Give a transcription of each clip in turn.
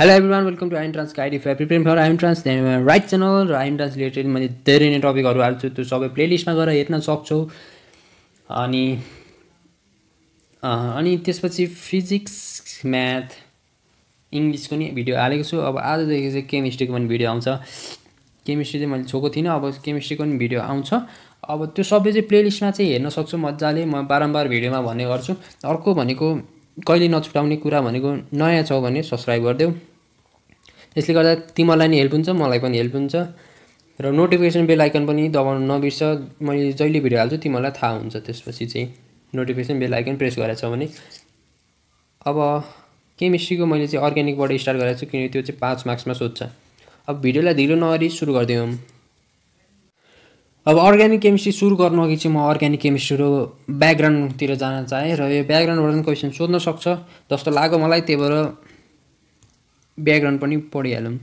hello everyone welcome to trans guide five prepare for entrance right channel र trans related मैले धेरै नै टपिकहरू हाल्छु त्यो सबै प्लेलिस्टमा गएर हेर्न सक्छौ अनि अनि त्यसपछि फिजिक्स म्याथ इङ्ग्लिसको नि भिडियो हालेको छु अब आजदेखि चाहिँ केमिस्ट्रीको पनि भिडियो आउँछ केमिस्ट्री चाहिँ मैले छोएको थिइनँ अब केमिस्ट्रीको पनि भिडियो आउँछ अब त्यो सबै चाहिँ प्लेलिस्टमा चाहिँ हेर्न सक्छु मजाले म बारम्बार भिडियोमा भन्ने गर्छु अर्को भनेको कहिले नछुटाउने कुरा भनेको नयाँ छौ भने सब्सक्राइब गरिदेऊ त्यसले गर्दा तिमीहरूलाई नि हेल्प हुन्छ मलाई पनि हेल्प हुन्छ र नोटिफिकेसन बेल आइकन पनि दबाउनु नबिर्स मैले जहिले भिडियो हाल्छु तिमीहरूलाई थाहा हुन्छ त्यसपछि चाहिँ नोटिफिकेसन बेल आइकन प्रेस गरेको छ भने अब केमिस्ट्रीको मैले चाहिँ अर्ग्यानिकबाट स्टार्ट गरेको छु किनकि त्यो चाहिँ पाँच मार्क्समा सोध्छ अब भिडियोलाई ढिलो नगरी सुरु गरिदिउँ अब अर्ग्यानिक केमिस्ट्री सुरु गर्नु अघि चाहिँ म अर्ग्यानिक केमिस्ट्रीको ब्याकग्राउन्डतिर जान चाहेँ र यो ब्याकग्राउन्डबाट पनि क्वेसन सोध्न सक्छ जस्तो लाग्यो मलाई त्यही भएर ब्याकग्राउन्ड पनि पढिहालौँ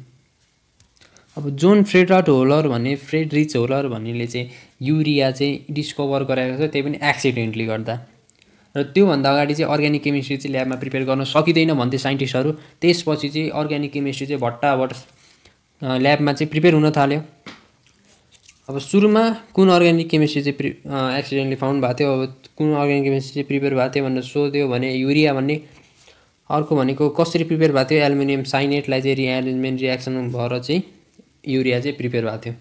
अब जोन फ्रेडराट होलर भन्ने फ्रेड रिच होलर भन्नेले चाहिँ युरिया चाहिँ डिस्कभर गराएको छ त्यही पनि एक्सिडेन्टली गर्दा र त्योभन्दा अगाडि चाहिँ अर्ग्यानिक केमिस्ट्री चाहिँ ल्याबमा प्रिपेयर गर्न सकिँदैन भन्थे साइन्टिस्टहरू त्यसपछि चाहिँ अर्ग्यानिक केमिस्ट्री चाहिँ भट्टाभट ल्याबमा चाहिँ प्रिपेयर हुन थाल्यो अब सुरुमा कुन अर्ग्यानिक केमिस्ट्री चाहिँ प्रि एक्सिडेन्टली फाउन्ड भएको थियो अब कुन अर्ग्यानिक केमिस्ट्री चाहिँ प्रिपेयर भएको थियो भनेर सोध्यो भने युरिया भन्ने अर्को भनेको कसरी प्रिपेयर भएको थियो एल्युमिनियम साइनेटलाई चाहिँ रिएरेन्जमेन्ट रियाक्सन भएर चाहिँ युरिया चाहिँ प्रिपेयर भएको थियो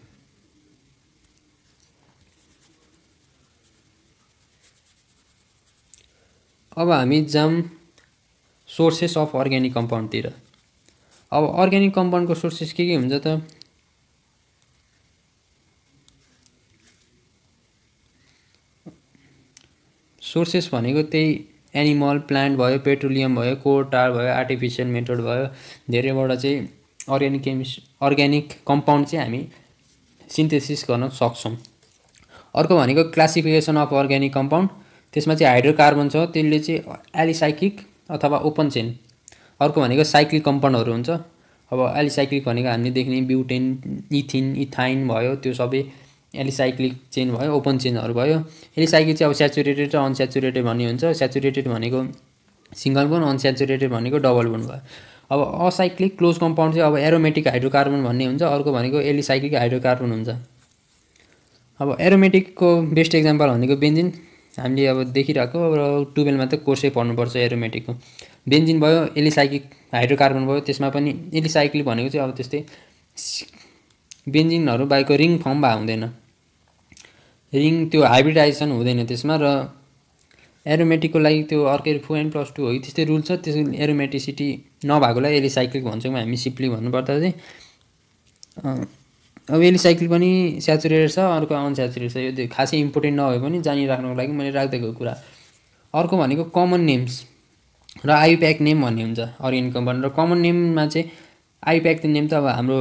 अब हामी जाम सोर्सेस अफ अर्ग्यानिक कम्पाउन्डतिर अब अर्ग्यानिक कम्पाउन्डको सोर्सेस के के हुन्छ त सोर्सेस भनेको त्यही एनिमल प्लान्ट भयो पेट्रोलियम भयो कोटार भयो आर्टिफिसियल मेथड भयो धेरैबाट चाहिँ अर्ग्यानिक केमिस अर्ग्यानिक कम्पाउन्ड चाहिँ हामी सिन्थेसिस गर्न सक्छौँ अर्को भनेको क्लासिफिकेसन अफ अर्ग्यानिक कम्पाउन्ड त्यसमा चाहिँ हाइड्रोकार्बन छ त्यसले चाहिँ एलिसाइक्लिक अथवा ओपन चेन अर्को भनेको साइक्लिक कम्पाउन्डहरू हुन्छ अब एलिसाइक्लिक भनेको हामीले देख्ने ब्युटेन इथिन इथाइन भयो त्यो सबै एलिसाइक्लिक चेन भयो ओपन चेनहरू भयो एलिसाइक्लिक चाहिँ अब सेचुरेटेड र अनसेचुरेटेड भन्ने हुन्छ सेचुरेटेड भनेको सिङ्गल बोन अनसेचुरेटेड भनेको डबल बोन भयो अब असाइक्लिक क्लोज कम्पाउन्ड चाहिँ अब एरोमेटिक हाइड्रोकार्बन भन्ने हुन्छ अर्को भनेको एलिसाइक्लिक हाइड्रोकार्बन हुन्छ अब एरोमेटिकको बेस्ट इक्जाम्पल भनेको बेन्जिन हामीले अब देखिरहेको र टुवेल्भमा त कोर्सै पढ्नुपर्छ एरोमेटिकको बेन्जिन भयो एलिसाइक्लिक हाइड्रोकार्बन भयो त्यसमा पनि एलिसाइक्लिक भनेको चाहिँ अब त्यस्तै बेन्जिनहरू बाहेक रिङ फर्म भए हुँदैन रिङ त्यो हाइब्रिडाइजेसन हुँदैन त्यसमा र एरोमेटिकको लागि त्यो अर्कै फोर एन प्लस टू हो कि त्यस्तै रुल छ त्यसको एरोमेटिसिटी नभएकोलाई एलिसाइक्लिक भन्छौँ हामी सिप्ली भन्नुपर्दा चाहिँ अब एलिसाइक्लिक पनि स्याचुरेटेड छ अर्को अनस्याचुरेटेड छ यो खासै इम्पोर्टेन्ट नभए पनि जानिराख्नुको लागि मैले राखिदिएको कुरा अर्को भनेको कमन नेम्स र आइप्याक नेम भन्ने हुन्छ अर्ग्यानिक कम्पनी र कमन नेममा चाहिँ आइप्याक नेम त अब हाम्रो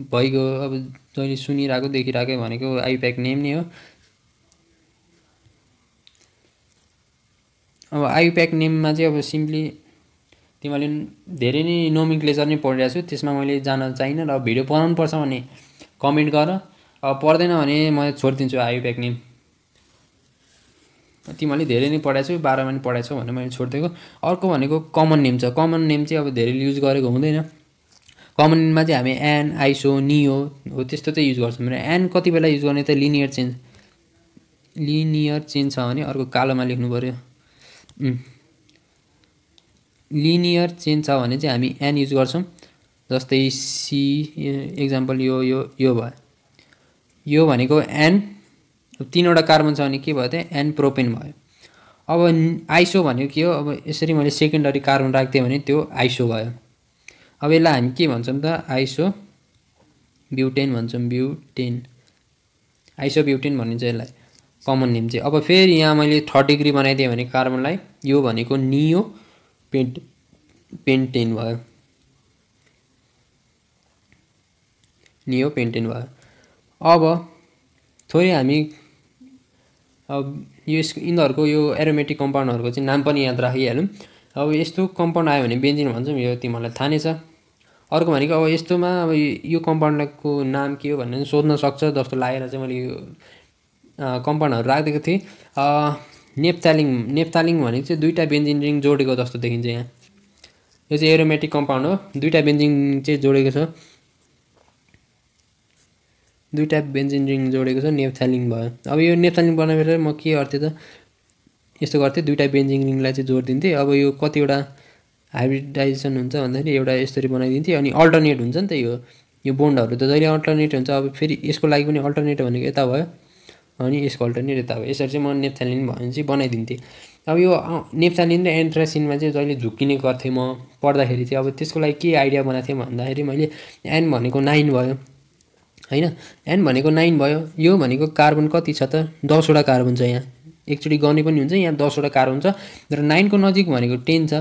भइगयो अब जहिले सुनिरहेको देखिरहेकै भनेको आइप्याक नेम नै हो अब आइप्याक नेममा चाहिँ अब सिम्पली तिमीहरूले धेरै नै नोमिङ क्लेचर नै पढिरहेको छु त्यसमा मैले जान चाहिँ र भिडियो बनाउनु पर्छ भने कमेन्ट गर अब पर्दैन भने म छोडिदिन्छु आइप्याक नेम तिमीहरूले धेरै नै पढाएको छु बाह्रमा नि पढाएको छौ भनेर मैले छोडिदिएको अर्को भनेको कमन नेम छ कमन नेम चाहिँ अब धेरैले युज गरेको हुँदैन कमनमा चाहिँ हामी एन आइसो नियो हो त्यस्तो चाहिँ युज गर्छौँ र एन कति बेला युज गर्ने त लिनियर चेन्ज लिनियर चेन्ज छ भने अर्को कालोमा लेख्नु पऱ्यो लिनियर चेन्ज छ भने चाहिँ हामी एन युज गर्छौँ जस्तै सी एक्जाम्पल यो यो यो भयो यो भनेको एन तिनवटा कार्बन छ भने के भयो त एन प्रोपेन भयो अब आइसो भनेको के हो अब यसरी मैले सेकेन्डरी कार्बन राखिदिएँ भने त्यो आइसो भयो अब यसलाई हामी के भन्छौँ त आइसो ब्युटेन भन्छौँ ब्युटेन आइसो ब्युटेन भनिन्छ यसलाई कमन नेम चाहिँ अब फेरि यहाँ मैले थर्ड डिग्री बनाइदिएँ भने कार्बनलाई यो भनेको नियो पेन्ट पेन्टेन भयो नियो पेन्टेन भयो अब थोरै हामी अब यो यिनीहरूको यो एरोमेटिक कम्पाउन्डहरूको चाहिँ नाम पनि याद राखिहालौँ अब यस्तो कम्पाउन्ड आयो भने बेन्जिन भन्छौँ यो तिमीहरूलाई थाहा नै छ अर्को भनेको अब यस्तोमा अब यो कम्पाउन्डको नाम के हो भनेर सोध्न सक्छ जस्तो लागेर चाहिँ मैले यो कम्पाउन्डहरू राखिदिएको थिएँ नेप्तालिङ नेप्तालिङ भनेको चाहिँ दुईवटा बेन्जिन रिङ जोडेको जस्तो देखिन्छ यहाँ यो चाहिँ एरोमेटिक कम्पाउन्ड हो दुईवटा बेन्जिन चाहिँ जोडेको छ दुईवटा बेन्जिन रिङ जोडेको छ नेप्थालिङ भयो अब यो नेप्थालिङ बनाएर म के गर्थेँ त यस्तो गर्थेँ दुइटा बेन्जिङ रिङलाई चाहिँ जोड दिन्थेँ अब यो कतिवटा हाइब्रिडाइजेसन हुन्छ भन्दाखेरि एउटा यसरी बनाइदिन्थेँ अनि अल्टरनेट हुन्छ नि त यो यो बोन्डहरू त जहिले अल्टरनेट हुन्छ अब फेरि यसको लागि पनि अल्टरनेट भनेको यता भयो अनि यसको अल्टरनेट यता भयो यसरी चाहिँ म नेप्थालिन भने चाहिँ बनाइदिन्थेँ अब यो नेप्थालिन र एन्ट्रासिनमा चाहिँ जहिले झुक्किने गर्थेँ म पढ्दाखेरि चाहिँ अब त्यसको लागि के आइडिया बनाएको थिएँ भन्दाखेरि मैले एन भनेको नाइन भयो होइन एन भनेको नाइन भयो यो भनेको कार्बन कति छ त दसवटा कार्बन छ यहाँ एकचोटि गर्ने पनि हुन्छ यहाँ दसवटा कार हुन्छ र नाइनको नजिक भनेको टेन छ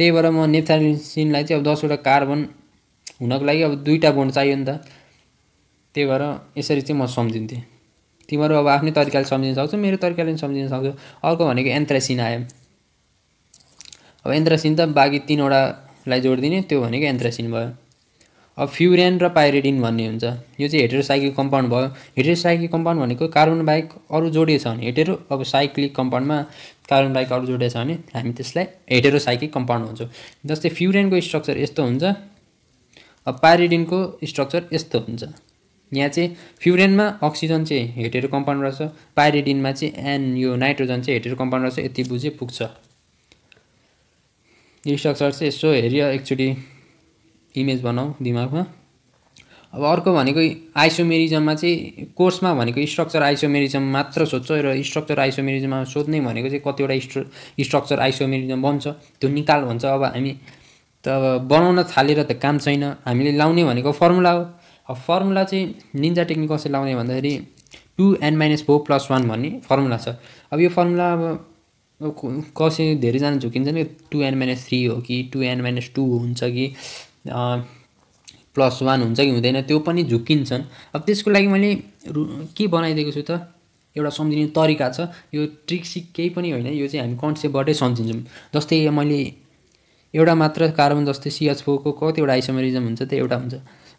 त्यही भएर म नेप्थालिसिनलाई चाहिँ अब दसवटा कार्बन हुनको लागि अब दुईवटा बोन्ड चाहियो नि त त्यही भएर यसरी चाहिँ म सम्झिन्थेँ तिमीहरू अब आफ्नै तरिकाले सम्झिन सक्छौ मेरो तरिकाले पनि सम्झिन सक्छौ अर्को भनेको एन्थ्रासिन आयो अब एन्थ्रासिन त बाँकी तिनवटालाई जोडिदिने त्यो भनेको एन्थ्रासिन भयो अब फ्युरेन र पाइरेडिन भन्ने हुन्छ यो चाहिँ हेटेरोसाइक्लिक कम्पाउन्ड भयो हेटेरोसाइक्लिक कम्पाउन्ड भनेको कार्बन बाहेक अरू जोडिएछ भने हेटेरो अब साइक्लिक कम्पाउन्डमा कार्बन बाहेक अरू जोडिएछ भने हामी त्यसलाई हेटेरोसाइक्लिक कम्पाउन्ड भन्छौँ जस्तै फ्युरेनको स्ट्रक्चर यस्तो हुन्छ अब पाइरेडिनको स्ट्रक्चर यस्तो हुन्छ यहाँ चाहिँ फ्युरेनमा अक्सिजन चाहिँ हेटेरो कम्पाउन्ड रहेछ पाइरेडिनमा चाहिँ एन यो नाइट्रोजन चाहिँ हेटेरो कम्पाउन्ड रहेछ यति बुझे पुग्छ यो स्ट्रक्चर चाहिँ यसो हेरियो एकचोटि इमेज बनाऊ दिमागमा अब अर्को भनेको आइसोमेरिजममा चाहिँ कोर्समा भनेको स्ट्रक्चर आइसोमेरिजम मात्र सोध्छ र स्ट्रक्चर आइसोमेरिजममा सोध्ने भनेको चाहिँ कतिवटा स्ट्र स्ट्रक्चर आइसोमेरिजम बन्छ त्यो निकाल भन्छ अब हामी त बनाउन थालेर त काम छैन हामीले लाउने भनेको फर्मुला हो अब फर्मुला चाहिँ निन्जा टेक्निक कसरी लाउने भन्दाखेरि two n minus four plus one भन्ने फर्मुला छ अब यो फर्मुला अब कसै धेरैजना झुकिन्छ नि टु एन माइनस थ्री हो कि टु एन माइनस टू हुन्छ कि प्लस वान हुन्छ कि हुँदैन त्यो पनि झुक्किन्छन् अब त्यसको लागि मैले के बनाइदिएको छु त एउटा सम्झिने तरिका छ यो ट्रिक सिक केही पनि होइन यो चाहिँ हामी कन्सेप्टबाटै सम्झिन्छौँ जस्तै मैले एउटा मात्र कार्बन जस्तै सिएच फोरको कतिवटा आइसोमेरिजम हुन्छ त्यो एउटा हुन्छ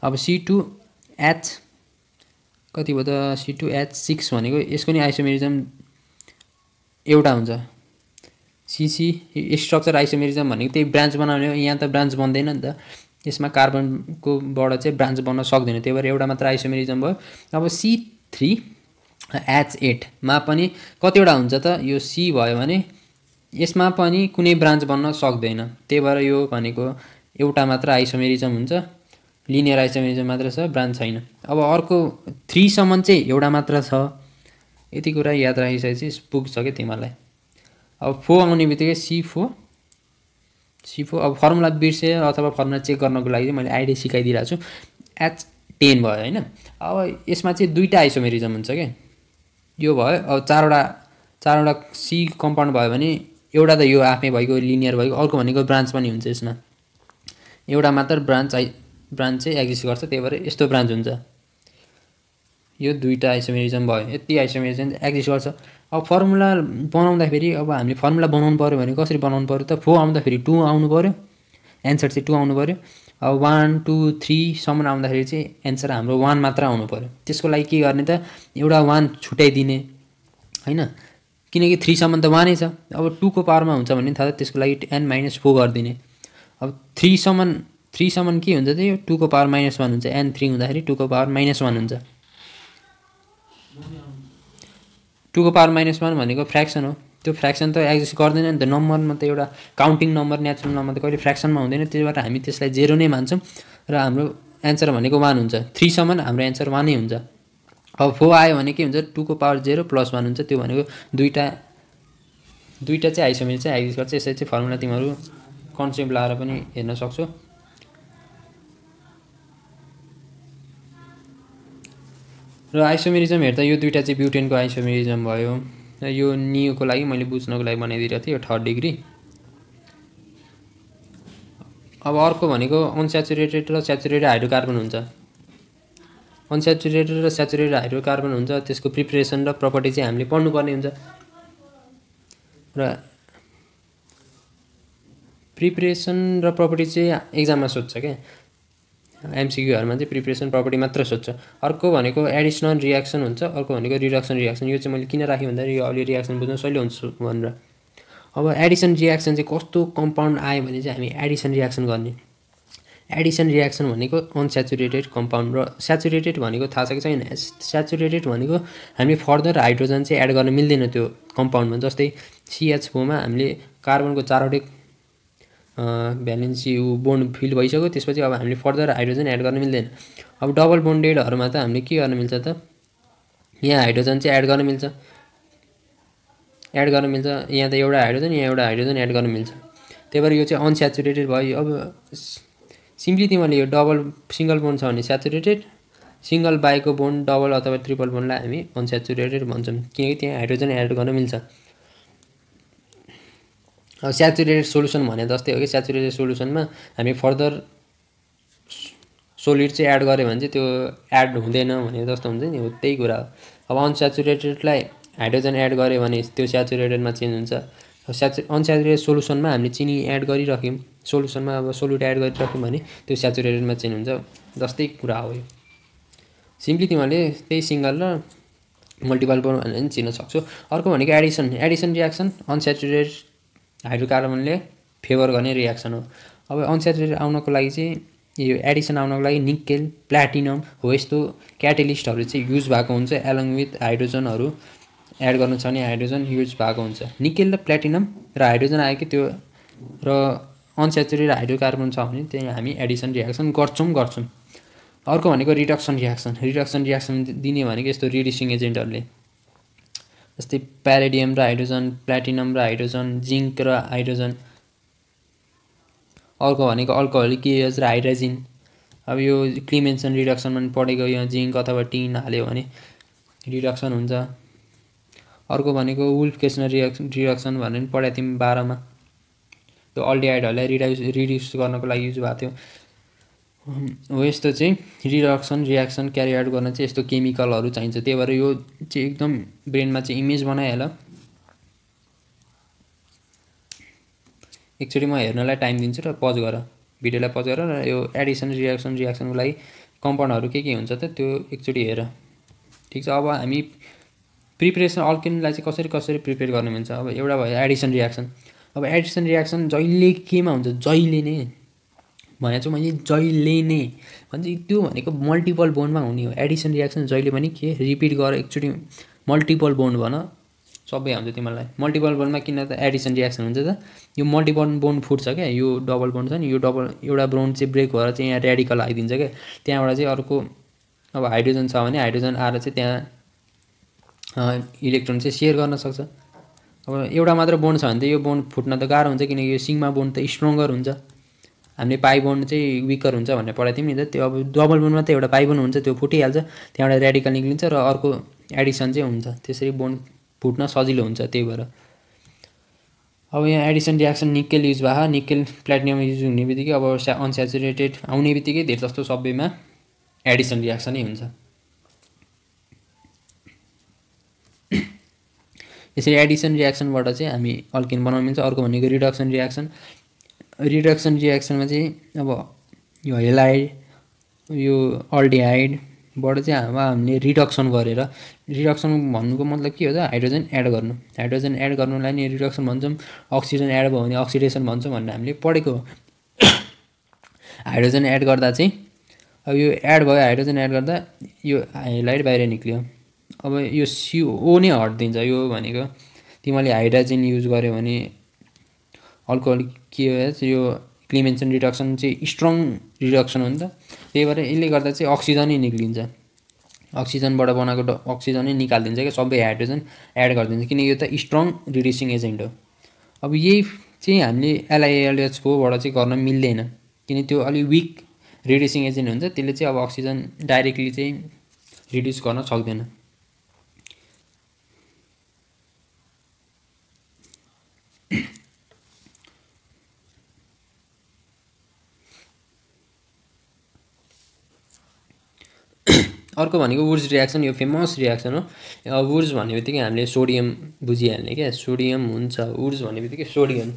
अब सी टू एच कति भयो त सी टू एच सिक्स भनेको यसको नि आइसोमेरिजम एउटा हुन्छ सिसी स्ट्रक्चर आइसोमेरिजम भनेको त्यही ब्रान्च बनाउने हो यहाँ त ब्रान्च बन्दैन नि त यसमा कार्बनकोबाट चाहिँ ब्रान्च बन्न सक्दैन त्यही भएर एउटा मात्र आइसोमेरिजम भयो अब सी थ्री एच एटमा पनि कतिवटा हुन्छ त यो सी भयो भने यसमा पनि कुनै ब्रान्च बन्न सक्दैन त्यही भएर यो भनेको एउटा मात्र आइसोमेरिजम हुन्छ लिनियर आइसोमेरिजम मात्र छ ब्रान्च छैन अब अर्को थ्रीसम्म चाहिँ एउटा मात्र छ यति कुरा याद राखिसकेपछि पुग्छ क्या तिमीहरूलाई अब फो आउने बित्तिकै सी फोर सिफो अब फर्मुला बिर्सेँ अथवा फर्मुला चेक गर्नको लागि चाहिँ मैले आइडिया सिकाइदिरहेको छु एच टेन भयो होइन अब यसमा चाहिँ दुईवटा आइसोमेरिजम हुन्छ क्या यो भयो अब चारवटा चारवटा सी कम्पाउन्ड भयो भने एउटा त यो आफै भएको लिनियर भएको अर्को भनेको ब्रान्च पनि हुन्छ यसमा एउटा मात्र ब्रान्च आइ ब्रान्च चाहिँ एक्जिस्ट गर्छ त्यही भएर यस्तो ब्रान्च हुन्छ यो दुईवटा आइसोमेरिजम भयो यति आइसोमेरिजम एक्जिस्ट गर्छ अब फर्मुला बनाउँदाखेरि अब हामीले फर्मुला बनाउनु पऱ्यो भने कसरी बनाउनु पऱ्यो त फोर आउँदाखेरि टू आउनु पऱ्यो एन्सर चाहिँ टू आउनु पऱ्यो अब वान टू थ्रीसम्म आउँदाखेरि चाहिँ एन्सर हाम्रो वान मात्र आउनु पऱ्यो त्यसको लागि के गर्ने त एउटा वान छुट्याइदिने होइन किनकि थ्रीसम्म त वानै छ अब टूको पावरमा हुन्छ भने थाहा त्यसको लागि एन माइनस फोर गरिदिने अब थ्रीसम्म थ्रीसम्म के हुन्छ त यो टूको पावर माइनस वान हुन्छ एन थ्री हुँदाखेरि टूको पावर माइनस वान हुन्छ टूको पावर माइनस वान भनेको फ्रेक्सन हो त्यो फ्रेक्सन त एक्जिस्ट गर्दैन नि त नम्बरमा त एउटा काउन्टिङ नम्बर नेचुरल नम्बर त कहिले फ्रेक्सनमा हुँदैन त्यही भएर हामी त्यसलाई जेरो नै मान्छौँ र हाम्रो एन्सर भनेको वान हुन्छ थ्रीसम्म हाम्रो एन्सर वानै हुन्छ अब फोर आयो भने के हुन्छ टूको पावर जेरो प्लस वान हुन्छ त्यो भनेको दुईवटा दुईवटा चाहिँ आइसक्यो भने चाहिँ एक्जिस्ट गर्छ यसरी चाहिँ फर्मुला तिमीहरू कन्सेप्ट लाएर पनि हेर्न सक्छौ र आइसोमेरिजम हेर्दा यो दुइटा चाहिँ ब्युटेनको आइसोमेरिजम भयो र यो नियोको लागि मैले बुझ्नको लागि बनाइदिएको थिएँ यो थर्ड डिग्री अब अर्को भनेको अनस्याचुरेटेड र सेचुरेटेड हाइड्रोकार्बन हुन्छ अनस्याचुरेटेड र स्याचुरेटेड हाइड्रोकार्बन हुन्छ त्यसको प्रिपरेसन र प्रपर्टी चाहिँ हामीले पढ्नुपर्ने हुन्छ र प्रिपरेसन र प्रपर्टी चाहिँ एक्जाममा सोध्छ क्या एमसिक्यूहरूमा चाहिँ प्रिपरेसन प्रपर्टी मात्र सोध्छ अर्को भनेको एडिसनल रियाक्सन हुन्छ अर्को भनेको रिडक्सन रियाक्सन यो चाहिँ मैले किन राखेँ भन्दाखेरि यो अहिले रियाक्सन बुझ्न सहिले हुन्छ भनेर अब एडिसन रियाक्सन चाहिँ कस्तो कम्पाउन्ड आयो भने चाहिँ हामी एडिसन रियाक्सन गर्ने एडिसन रियाक्सन भनेको अनस्याचुरेटेड कम्पाउन्ड र सेचुरेटेड भनेको थाहा छ कि छैन स्याचुरेटेड भनेको हामीले फर्दर हाइड्रोजन चाहिँ एड गर्न मिल्दैन त्यो कम्पाउन्डमा जस्तै सिएच हामीले कार्बनको चारवटै भ्यालेन्सी ऊ बोन्ड फिल भइसक्यो त्यसपछि अब हामीले फर्दर हाइड्रोजन एड गर्न मिल्दैन अब डबल बोन्डेडहरूमा त हामीले के गर्न मिल्छ त यहाँ हाइड्रोजन चाहिँ एड गर्न मिल्छ एड गर्न मिल्छ यहाँ त एउटा हाइड्रोजन यहाँ एउटा हाइड्रोजन एड गर्न मिल्छ त्यही भएर यो चाहिँ अनस्याचुरेटेड भयो अब सिम्पली तिमीहरूले यो डबल सिङ्गल बोन्ड छ भने स्याचुरेटेड सिङ्गल बाइको बोन्ड डबल अथवा ट्रिपल बोन्डलाई हामी अनस्याचुरेटेड भन्छौँ किनकि त्यहाँ हाइड्रोजन एड गर्न मिल्छ अब स्याचुरेटेड सोल्युसन भने जस्तै हो कि स्याचुरेटेड सोल्युसनमा हामी फर्दर सोलिड चाहिँ एड गऱ्यो भने चाहिँ त्यो एड हुँदैन भने जस्तो हुन्छ नि हो त्यही कुरा हो अब अनस्याचुरेटेडलाई हाइड्रोजन एड गऱ्यो भने त्यो सेचुरेटेडमा चेन्ज हुन्छ स्याचु अनस्याचुरेटेड सोल्युसनमा हामीले चिनी एड गरिराख्यौँ सोल्युसनमा अब सोल्युट एड गरिराख्यौँ भने त्यो सेचुरेटेडमा चेन्ज हुन्छ जस्तै कुरा हो यो सिम्पली तिमीहरूले त्यही सिङ्गल र मल्टिपल बनाएर पनि चिन्न सक्छौ अर्को भनेको एडिसन एडिसन रियाक्सन अनसेचुरेटेड हाइड्रोकार्बनले फेभर गर्ने रियाक्सन हो अब अनस्याचुरेटेड आउनको लागि चाहिँ यो एडिसन आउनको लागि निकेल प्लाटिनम हो यस्तो क्याटेलिस्टहरू चाहिँ युज भएको हुन्छ एलङ विथ हाइड्रोजनहरू एड गर्नु छ भने हाइड्रोजन युज भएको हुन्छ निकेल र प्लाटिनम र हाइड्रोजन आयो कि त्यो र अनस्याचुरेटेड हाइड्रोकार्बन छ भने त्यही हामी एडिसन रियाक्सन गर्छौँ गर्छौँ अर्को भनेको रिडक्सन रियाक्सन रिडक्सन रियाक्सन दिने भनेको यस्तो रिड्युसिङ एजेन्टहरूले जस्तै प्यारेडियम र हाइड्रोजन प्लाटिनम र हाइड्रोजन जिङ्क र हाइड्रोजन अर्को भनेको अल्कोहलिक र हाइड्रोजिन अब यो क्लिमेन्सन रिडक्सनमा पढेको यो जिङ्क अथवा टिन हाल्यो भने रिडक्सन हुन्छ अर्को भनेको वुल्फ केसन रिडक्स रिडक्सन भनेर पनि पढाएको थियौँ बाह्रमा त्यो अल्डिहाइडहरूलाई रिड्युस रिड्युस गर्नको लागि युज भएको थियो हो यस्तो चाहिँ रिडक्सन रियाक्सन क्यारी आउट गर्न चाहिँ यस्तो केमिकलहरू चाहिन्छ त्यही भएर यो चाहिँ एकदम ब्रेनमा चाहिँ इमेज बनाइहाल एकचोटि म हेर्नलाई टाइम दिन्छु र पज गर भिडियोलाई पज गर र यो एडिसन रियाक्सन रियाक्सनको लागि कम्पाउन्डहरू के के हुन्छ त त्यो एकचोटि हेर ठिक छ अब हामी प्रिपेरेसन अल्किनलाई चाहिँ कसरी कसरी प्रिपेयर गर्नु मिल्छ अब एउटा भयो एडिसन रियाक्सन अब एडिसन रियाक्सन जहिले केमा हुन्छ जहिले नै भने चाहिँ मैले जहिले नै भन्छ त्यो भनेको मल्टिपल बोन्डमा हुने हो एडिसन रियाक्सन जहिले पनि के रिपिट गर एकचोटि मल्टिपल बोन्ड भन सबै आउँछ तिमीलाई मल्टिपल बोन्डमा किन त एडिसन रियाक्सन हुन्छ त यो मल्टिपल बोन्ड फुट्छ क्या यो डबल बोन्ड छ नि यो डबल एउटा बोन्ड चाहिँ ब्रेक भएर चाहिँ यहाँ रेडिकल आइदिन्छ क्या त्यहाँबाट चाहिँ अर्को अब हाइड्रोजन छ भने हाइड्रोजन आएर चाहिँ त्यहाँ इलेक्ट्रोन चाहिँ सेयर गर्न सक्छ अब एउटा मात्र बोन्ड छ भने त यो बोन्ड फुट्न त गाह्रो हुन्छ किनकि यो सिङमा बोन्ड त स्ट्रङ्गर हुन्छ हामीले पाइ चाहिँ विकर हुन्छ भनेर पढाएको थियौँ नि त त्यो अब डबल बोन्ड मात्रै एउटा पाइ हुन्छ त्यो फुटिहाल्छ त्यहाँबाट रेडिकल निक्लिन्छ र अर्को एडिसन चाहिँ हुन्छ त्यसरी बोन्ड फुट्न सजिलो हुन्छ त्यही भएर अब यहाँ एडिसन रियाक्सन निकेल युज भए निकेल प्लेटिनियम युज हुने बित्तिकै अब अनसेचुरेटेड आउने बित्तिकै धेरै जस्तो सबैमा एडिसन रियाक्सनै हुन्छ यसरी एडिसन रियाक्सनबाट चाहिँ हामी अल्किन बनाउनु मिल्छ अर्को भनेको रिडक्सन रियाक्सन रिडक्सन रिएक्सनमा चाहिँ अब यो हेलाइड यो अल्डिहाइडबाट चाहिँ अब हामीले रिडक्सन गरेर रिडक्सन भन्नुको मतलब के हो त हाइड्रोजन एड गर्नु हाइड्रोजन एड गर्नुलाई नि रिडक्सन भन्छौँ अक्सिजन एड भयो भने अक्सिडेसन भन्छौँ भनेर हामीले पढेको हाइड्रोजन एड गर्दा चाहिँ अब यो एड भयो हाइड्रोजन एड गर्दा यो हाइलाइट बाहिर निक्ल्यो अब यो सिओ नै हटिदिन्छ यो भनेको तिमीले हाइड्रोजन युज गर्यो भने अर्को अलिक के हो यो क्लिमेन्सन रिडक्सन चाहिँ स्ट्रङ रिडक्सन हो नि त त्यही भएर यसले गर्दा चाहिँ अक्सिजनै निक्लिन्छ अक्सिजनबाट बनाएको अक्सिजनै निकालिदिन्छ क्या सबै हाइड्रोजन एड गरिदिन्छ किनकि यो त स्ट्रङ रिड्युसिङ एजेन्ट हो अब यही चाहिँ हामीले एलआइएलएचकोबाट चाहिँ गर्न मिल्दैन किन त्यो अलिक विक रिड्युसिङ एजेन्ट हुन्छ त्यसले चाहिँ अब अक्सिजन डाइरेक्टली चाहिँ रिड्युस गर्न सक्दैन अर्को भनेको वुड्स रियाक्सन यो फेमस रियाक्सन हो वुड्स भन्ने बित्तिकै हामीले सोडियम बुझिहाल्ने क्या सोडियम हुन्छ वुड्स भन्ने बित्तिकै सोडियम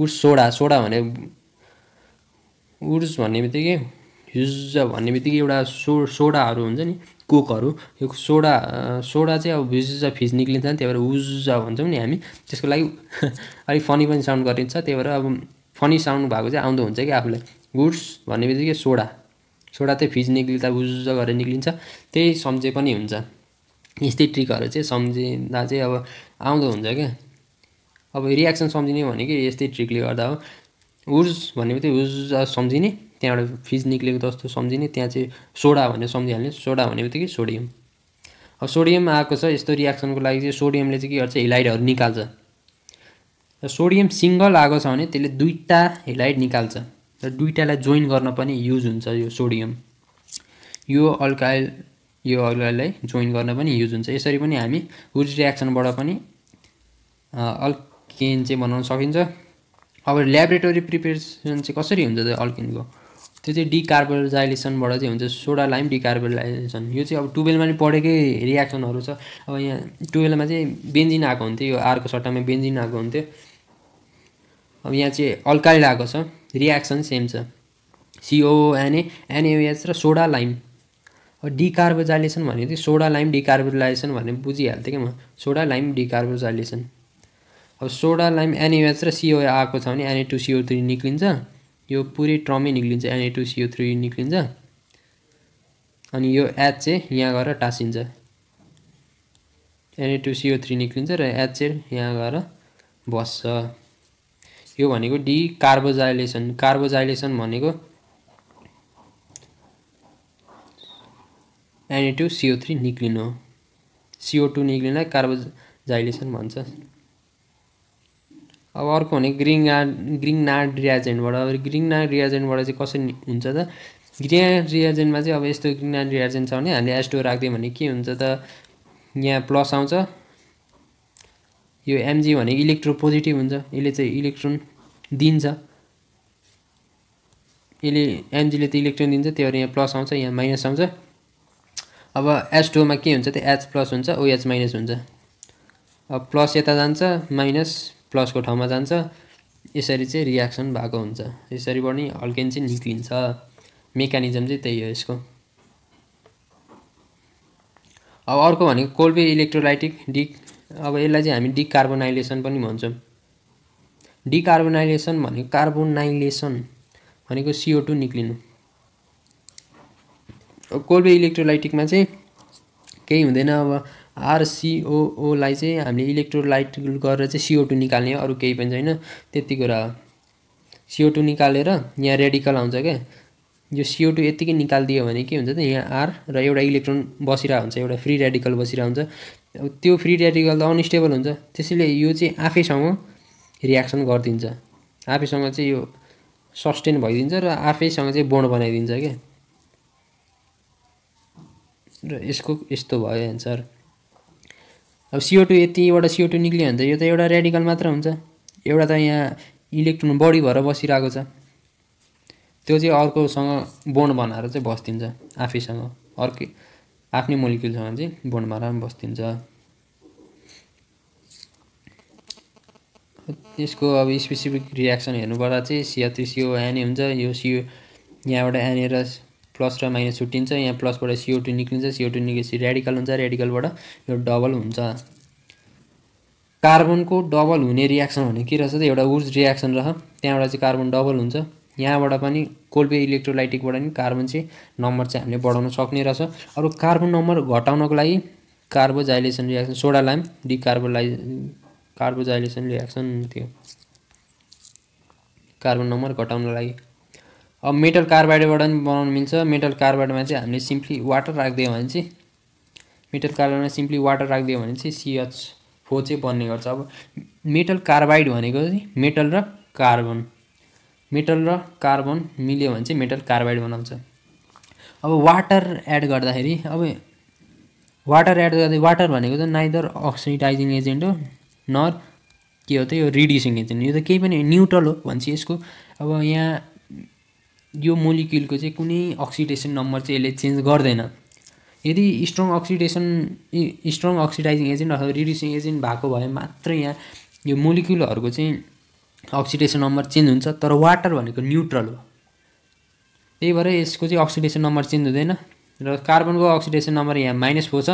वुड्स सोडा सोडा भने वुड्स भन्ने बित्तिकै हिज भन्ने बित्तिकै एउटा सो सोडाहरू हुन्छ नि कोकहरू यो सोडा सोडा चाहिँ अब भिज फिज निक्लिन्छ नि त्यही भएर उज भन्छौँ नि हामी त्यसको लागि अलिक फनी पनि साउन्ड गरिन्छ त्यही भएर अब फनी साउन्ड भएको चाहिँ आउँदो हुन्छ कि आफूलाई गुड्स भन्ने बित्तिकै सोडा चाहिँ फिज निक्लिँदा उज्ज गरेर निक्लिन्छ त्यही सम्झे पनि हुन्छ यस्तै ट्रिकहरू चाहिँ सम्झिँदा चाहिँ अब आउँदो हुन्छ क्या अब रियाक्सन सम्झिने भने कि यस्तै ट्रिकले गर्दा हो उर्ज भनेको चाहिँ उर्ज सम्झिने त्यहाँबाट फिज निक्लेको जस्तो सम्झिने त्यहाँ चाहिँ सोडा भनेर सम्झिहाल्ने सोडा भनेको चाहिँ कि सोडियम अब सोडियम आएको छ यस्तो रियाक्सनको लागि चाहिँ सोडियमले चाहिँ के गर्छ हिलाइडहरू निकाल्छ सोडियम सिङ्गल आएको छ भने त्यसले दुईवटा हिलाइट निकाल्छ र दुइटालाई जोइन गर्न पनि युज हुन्छ यो सोडियम यो अल्काइल यो अल्काइललाई जोइन गर्न पनि युज हुन्छ यसरी पनि हामी वुड रियाक्सनबाट पनि अल्केन चाहिँ बनाउन सकिन्छ अब ल्याबोरेटोरी प्रिपेरेसन चाहिँ कसरी हुन्छ त अल्केनको त्यो चाहिँ डिकार्बोजाइलेसनबाट चाहिँ हुन्छ सोडा लाइम डिकार्बोलाइजेसन यो चाहिँ अब टुवेल्भमा नि पढेकै रियाक्सनहरू छ अब यहाँ टुवेल्भमा चाहिँ बेन्जिन आएको हुन्थ्यो यो आरको सट्टामा बेन्जिन आएको हुन्थ्यो अब यहाँ चाहिँ अल्काइल आएको छ रियाक्सन सेम छ एनए एनएएच र सोडा लाइम डिकार्बोजाइलेसन भनेको थियो सोडा लाइम डिकार्बोजाइलेसन भने बुझिहाल्थेँ क्या म सोडा लाइम डिकार्बोजाइलेसन अब सोडा लाइम एनएएच र सिओए आएको छ भने एनए टू सिओ थ्री निक्लिन्छ यो पुरै ट्रमै निक्लिन्छ एनए टू सिओ थ्री निक्लिन्छ अनि यो एच चाहिँ यहाँ गएर टाँसिन्छ एनए टू सिओ थ्री निक्लिन्छ र एच चाहिँ यहाँ गएर बस्छ यो भनेको डी कार्बोजाइलेसन कार्बोजाइलेसन भनेको एनए टू सिओ थ्री निक्लिनु सिओ टू निक्लिनलाई कार्बोजाइलेसन भन्छ अब अर्को भने ग्रिन ग्रिङनाड रियाजेन्टबाट अब ग्रिङनाड रियाजेन्टबाट चाहिँ कसरी हुन्छ त ग्रिङनाड रियाजेन्टमा चाहिँ अब यस्तो ग्रिङनाड रियाजेन्ट छ भने हामीले एस्टो राखिदियो भने के हुन्छ त यहाँ प्लस आउँछ यो एमजी भनेको इलेक्ट्रोपोजिटिभ हुन्छ यसले चाहिँ इलेक्ट्रोन दिन्छ यसले एमजीले त इलेक्ट्रोन दिन्छ त्यही भएर यहाँ प्लस आउँछ यहाँ माइनस आउँछ अब एच टूमा के हुन्छ त एच प्लस हुन्छ ओएच माइनस हुन्छ अब प्लस यता जान्छ माइनस प्लसको ठाउँमा जान्छ यसरी चाहिँ रियाक्सन भएको हुन्छ यसरी पनि हल्केन चाहिँ निस्किन्छ मेकानिजम चाहिँ त्यही हो यसको अब अर्को भनेको कोल्बे इलेक्ट्रोलाइटिक डिक अब यसलाई चाहिँ हामी डिकार्बोनाइलेसन पनि भन्छौँ डिकार्बोनाइलेसन भनेको कार्बोनाइलेसन भनेको सिओ टू निक्लिनु कोल्बे इलेक्ट्रोलाइटिकमा चाहिँ केही हुँदैन अब आरसिओओलाई चाहिँ हामीले इलेक्ट्रोलाइट गरेर चाहिँ सिओ निकाल्ने हो अरू केही पनि छैन त्यति कुरा हो सिओ टू निकालेर यहाँ रेडिकल आउँछ क्या यो सिओ टू यत्तिकै निकालिदियो भने के हुन्छ त यहाँ आर र एउटा इलेक्ट्रोन बसिरहेको हुन्छ एउटा फ्री रेडिकल बसिरहेको हुन्छ त्यो फ्री रेडिकल त अनस्टेबल हुन्छ त्यसैले यो चाहिँ आफैसँग रियाक्सन गरिदिन्छ आफैसँग चाहिँ यो सस्टेन भइदिन्छ र आफैसँग चाहिँ बोन्ड बनाइदिन्छ क्या र यसको यस्तो भयो एन्सर अब सिओ टू यतिवटा सिओ टू निक्लियो भने त यो त एउटा रेडिकल मात्र हुन्छ एउटा त यहाँ इलेक्ट्रोन बढी भएर बसिरहेको छ त्यो चाहिँ अर्कोसँग बोन्ड बनाएर चाहिँ बस्दिन्छ आफैसँग अर्कै आफ्नै मोलिक्युलसँग चाहिँ बोन्ड पनि बस्दिन्छ यसको अब स्पेसिफिक रियाक्सन हेर्नुपर्दा चाहिँ सिया थ्री सिओ एनए हुन्छ यो सिओ यहाँबाट एनेर प्लस र माइनस छुट्टिन्छ यहाँ प्लसबाट सिओ टू निक्लिन्छ सिओ टू निक्लिएपछि रेडिकल हुन्छ रेडिकलबाट यो डबल हुन्छ कार्बनको डबल हुने रियाक्सन भने के रहेछ त एउटा उर्ज रियाक्सन रह त्यहाँबाट चाहिँ कार्बन डबल हुन्छ यहाँबाट पनि कोल्पे इलेक्ट्रोलाइटिकबाट नि कार्बन चाहिँ नम्बर चाहिँ हामीले बढाउन सक्ने रहेछ अब कार्बन नम्बर घटाउनको लागि कार्बोजाइलेसन रियाक्सन सोडा लाइम डिकार्बोलाइ कार्बोजाइलेसन रियाक्सन थियो कार्बन नम्बर घटाउनको लागि अब मेटल कार्बाइडबाट पनि बनाउनु मिल्छ मेटल कार्बाइडमा चाहिँ हामीले सिम्पली वाटर राखिदियो भने चाहिँ मेटल कार्बाइडमा सिम्पली वाटर राखिदियो भने चाहिँ सिएच फोर चाहिँ बन्ने गर्छ अब मेटल कार्बाइड भनेको चाहिँ मेटल र कार्बन मेटल र कार्बन मिल्यो भने चाहिँ मेटल कार्बाइड बनाउँछ अब वाटर एड गर्दाखेरि अब वाटर एड गर्दा वाटर भनेको त नाइदर अक्सिडाइजिङ एजेन्ट हो नर के हो त यो रिड्युसिङ एजेन्ट यो त केही पनि न्युट्रल हो भन्छ यसको अब यहाँ यो मोलिक्युलको चाहिँ कुनै अक्सिडेसन नम्बर चाहिँ यसले चेन्ज गर्दैन यदि strong oxidation strong oxidising agent अथवा रिड्युसिङ एजेन्ट भएको भए मात्र यहाँ यो मोलिक्युलहरूको चाहिँ अक्सिडेसन नम्बर चेन्ज हुन्छ तर वाटर भनेको न्युट्रल हो त्यही भएर यसको चाहिँ अक्सिडेसन नम्बर चेन्ज हुँदैन र कार्बनको अक्सिडेसन नम्बर यहाँ माइनस फोर छ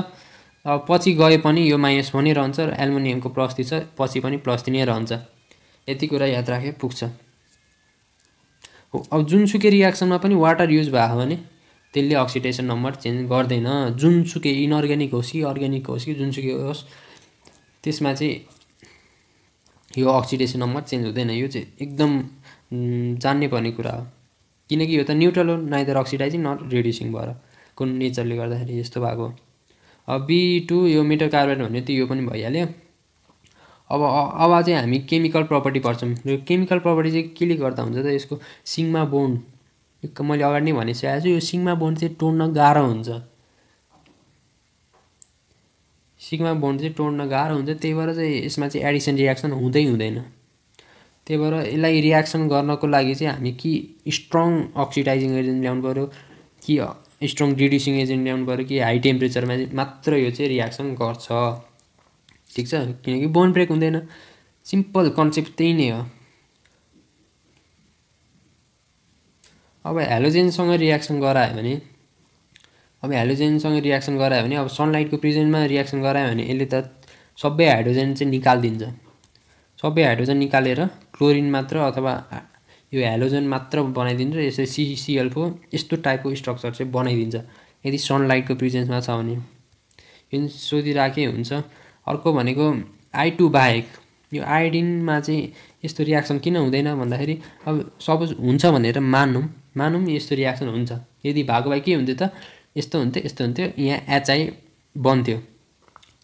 अब पछि गए पनि यो माइनस फोर नै रहन्छ र एल्मुनियमको प्लस थ्री छ पछि पनि प्लस थ्री नै रहन्छ यति कुरा याद राखे पुग्छ हो अब जुनसुकै रियाक्सनमा पनि वाटर युज भयो भने त्यसले अक्सिडेसन नम्बर चेन्ज गर्दैन जुनसुकै इनअर्ग्यानिक होस् कि अर्ग्यानिक होस् कि जुनसुकै होस् त्यसमा चाहिँ यो अक्सिडेसन नम्बर चेन्ज हुँदैन यो चाहिँ एकदम जान्ने पर्ने कुरा हो किनकि यो त न्युट्रल हो नाइदर अक्सिडाइजिङ नट रिड्युसिङ भएर कुन नेचरले गर्दाखेरि यस्तो भएको अब बी टू यो मेटल कार्बन भन्यो त्यो यो पनि भइहाल्यो अब अब चाहिँ हामी केमिकल प्रपर्टी पढ्छौँ यो केमिकल प्रपर्टी चाहिँ केले गर्दा हुन्छ त यसको सिङमा बोन्ड मैले अगाडि नै भनिसकेको छु यो सिङमा बोन्ड चाहिँ टोड्न गाह्रो हुन्छ सिग्मा बोन्ड चाहिँ तोड्न गाह्रो हुन्छ त्यही भएर चाहिँ यसमा चाहिँ एडिसन रियाक्सन हुँदै हुँदैन त्यही भएर यसलाई रियाक्सन गर्नको लागि चाहिँ हामी कि स्ट्रङ अक्सिडाइजिङ एजेन्ट ल्याउनु पऱ्यो कि स्ट्रङ डिड्युसिङ एजेन्ट ल्याउनु पऱ्यो कि हाई टेम्परेचरमा मात्र यो चाहिँ रियाक्सन गर्छ ठिक छ किनकि बोन ब्रेक हुँदैन सिम्पल कन्सेप्ट त्यही नै हो अब हेलोजेनसँग रियाक्सन गरायो भने अब हाइड्रोजनसँग रियाक्सन गरायो भने अब सनलाइटको प्रेजेन्टमा रियाक्सन गरायो भने यसले त सबै हाइड्रोजन चाहिँ निकालिदिन्छ सबै हाइड्रोजन निकालेर क्लोरिन मात्र अथवा यो हाइड्रोजन मात्र बनाइदिन्छ र यसरी सिसिएल यस्तो टाइपको स्ट्रक्चर चाहिँ बनाइदिन्छ यदि सनलाइटको प्रेजेन्समा छ भने यो सोधिराखे हुन्छ अर्को भनेको आई टू बाहेक यो आइडिनमा चाहिँ यस्तो रियाक्सन किन हुँदैन भन्दाखेरि अब सपोज हुन्छ भनेर मानौँ मानौँ यस्तो रियाक्सन हुन्छ यदि भएको भए के हुन्थ्यो त यस्तो हुन्थ्यो यस्तो हुन्थ्यो यहाँ एचआई बन्थ्यो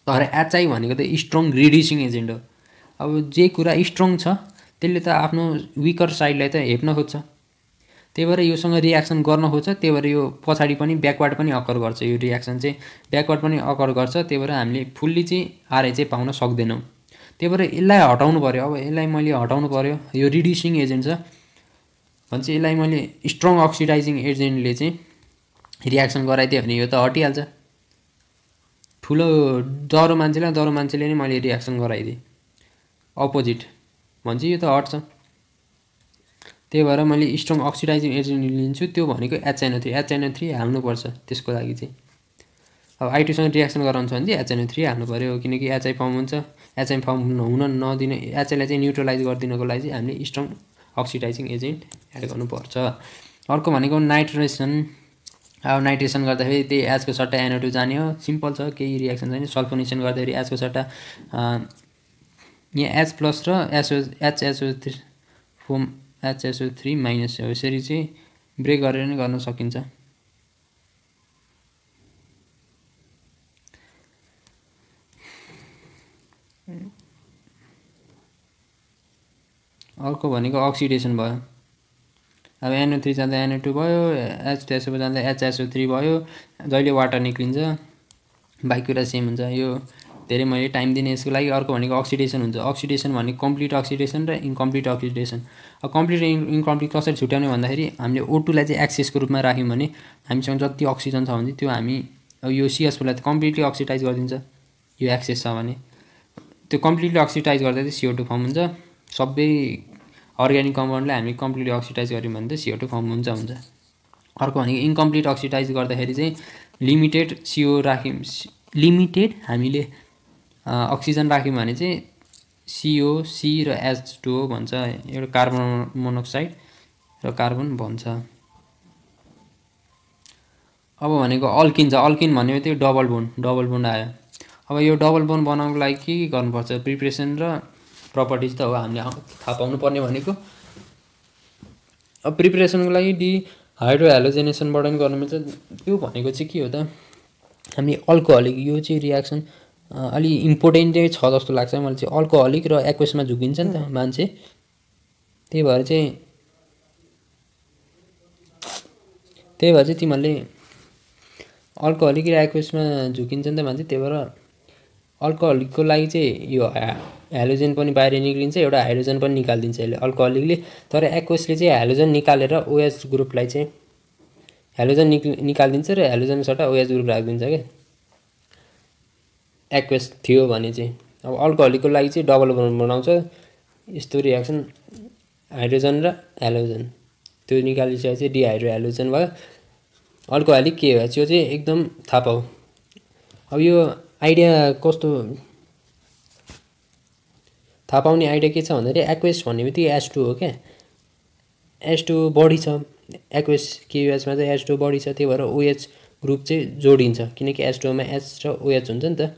तर एचआई भनेको त स्ट्रङ रिड्युसिङ एजेन्ट हो अब जे कुरा स्ट्रङ छ त्यसले त आफ्नो विकर साइडलाई त हेप्न खोज्छ त्यही भएर योसँग रियाक्सन गर्न खोज्छ त्यही भएर यो पछाडि पनि ब्याकवर्ड पनि अकर गर्छ यो रियाक्सन चाहिँ ब्याकवर्ड पनि अकर गर्छ त्यही भएर हामीले फुल्ली चाहिँ आरए चाहिँ पाउन सक्दैनौँ त्यही भएर यसलाई हटाउनु पऱ्यो अब यसलाई मैले हटाउनु पऱ्यो यो रिड्युसिङ एजेन्ट छ भने चाहिँ यसलाई मैले स्ट्रङ अक्सिडाइजिङ एजेन्टले चाहिँ रियाक्सन गराइदियो भने यो त हटिहाल्छ ठुलो डरो मान्छेलाई डरो मान्छेले नै मैले रियाक्सन गराइदिएँ अपोजिट भन्छ यो त हट्छ त्यही भएर मैले स्ट्रङ अक्सिडाइजिङ एजेन्ट लिन्छु त्यो भनेको एचएनओ थ्री एचएनओ थ्री हाल्नुपर्छ त्यसको लागि चाहिँ अब आइटीसँग रियाक्सन गराउँछ भने चाहिँ एचएनओ थ्री हाल्नु पऱ्यो किनकि एचआई फर्म हुन्छ एचआई फर्म हुन नदिने एचआईलाई चाहिँ न्युट्रलाइज गरिदिनको लागि चाहिँ हामीले स्ट्रङ अक्सिडाइजिङ एजेन्ट एड गर्नुपर्छ अर्को भनेको नाइट्रेसन अब नाइट्रेसन गर्दाखेरि त्यही एजको सट्टा एनओटु जाने हो सिम्पल छ केही रियाक्सन छैन सल्फोनेसन गर्दाखेरि एजको सट्टा यहाँ एच प्लस र S O H S O three form H S O three minus हो यसरी चाहिँ ब्रेक गरेर नै गर्न सकिन्छ अर्को भनेको अक्सिडेसन भयो अब एनओ थ्री जाँदा एनओ टू भयो एच त्यसो जाँदा एचएसओ थ्री भयो जहिले वाटर निक्लिन्छ बाइक कुरा सेम हुन्छ यो धेरै मैले टाइम दिने यसको लागि अर्को भनेको अक्सिडेसन हुन्छ अक्सिडेसन भनेको कम्प्लिट अक्सिडेसन र इन्कम्प्लिट अक्सिडेसन अब कम्प्लिट इन्कम्प्लिट कसरी छुट्याउने भन्दाखेरि हामीले ओटुलाई चाहिँ एक्सेसको रूपमा राख्यौँ भने हामीसँग जति अक्सिजन छ भने त्यो हामी अब यो सिएसओलाई कम्प्लिटली अक्सिडाइज गरिदिन्छ यो एक्सेस छ भने त्यो कम्प्लिटली अक्सिडाइज गर्दा चाहिँ सिओ फर्म हुन्छ सबै अर्ग्यानिक कम्पाउन्डलाई हामी कम्प्लिटली अक्सिडाइज गऱ्यौँ भने त सिओ टू हुन्छ हुन्छ अर्को भनेको इन्कम्प्लिट अक्सिडाइज गर्दाखेरि चाहिँ लिमिटेड सिओ राख्यौँ लिमिटेड हामीले अक्सिजन राख्यौँ भने चाहिँ सिओ सी र एच टु भन्छ एउटा कार्बन मोनोक्साइड र कार्बन भन्छ अब भनेको अल्किन छ अल्किन भन्यो त्यो डबल बोन डबल बोन आयो अब यो डबल बोन बनाउनुको लागि के गर्नुपर्छ प्रिपरेसन र प्रपर्टिज त हो हामीले थाहा पर्ने भनेको अब प्रिपेरेसनको लागि डी हाइड्रो हेलोजेनेसनबाट पनि गर्नु मिल्छ त्यो भनेको चाहिँ के हो त हामी अल्कोहलिक यो चाहिँ रियाक्सन अलि इम्पोर्टेन्टै छ जस्तो लाग्छ मलाई चाहिँ अल्कोहलिक र एक्वेसमा झुकिन्छ नि त मान्छे त्यही भएर चाहिँ त्यही भएर चाहिँ तिमीहरूले अल्कोहलिक र एक्वेसमा झुकिन्छ नि त मान्छे त्यही भएर अल्कोहलिकको लागि चाहिँ यो हाइड्रोजन पनि बाहिर निक्लिन्छ एउटा हाइड्रोजन पनि निकालिदिन्छ यसले अल्कोहलिकले तर एक्वेसले चाहिँ हाइड्रोजन निकालेर ओएस ग्रुपलाई चाहिँ हाइड्रोजन निक्लि निकालिदिन्छ र हाइड्रोजन सट्टा ओएस ग्रुप राखिदिन्छ क्या एक्वेस थियो भने चाहिँ अब अल्कोहलिकको लागि चाहिँ डबल बोन्ड बनाउँछ यस्तो रियाक्सन हाइड्रोजन र हाइड्रोजन त्यो निकालिसकेपछि चाहिँ डिहाइड्रो हाइड्रोजन भयो अल्कोहलिक के भयो त्यो चाहिँ एकदम थाहा पाऊ अब यो आइडिया कस्तो थाहा पाउने आइडिया के छ भन्दाखेरि एक्वेस भन्ने बित्तिकै एस टू हो क्या एस टू बढी छ एक्वेस केयुएचमा चाहिँ एस टू बढी छ त्यही भएर ओएच ग्रुप चाहिँ जोडिन्छ किनकि एस टूमा एच र ओएच हुन्छ नि त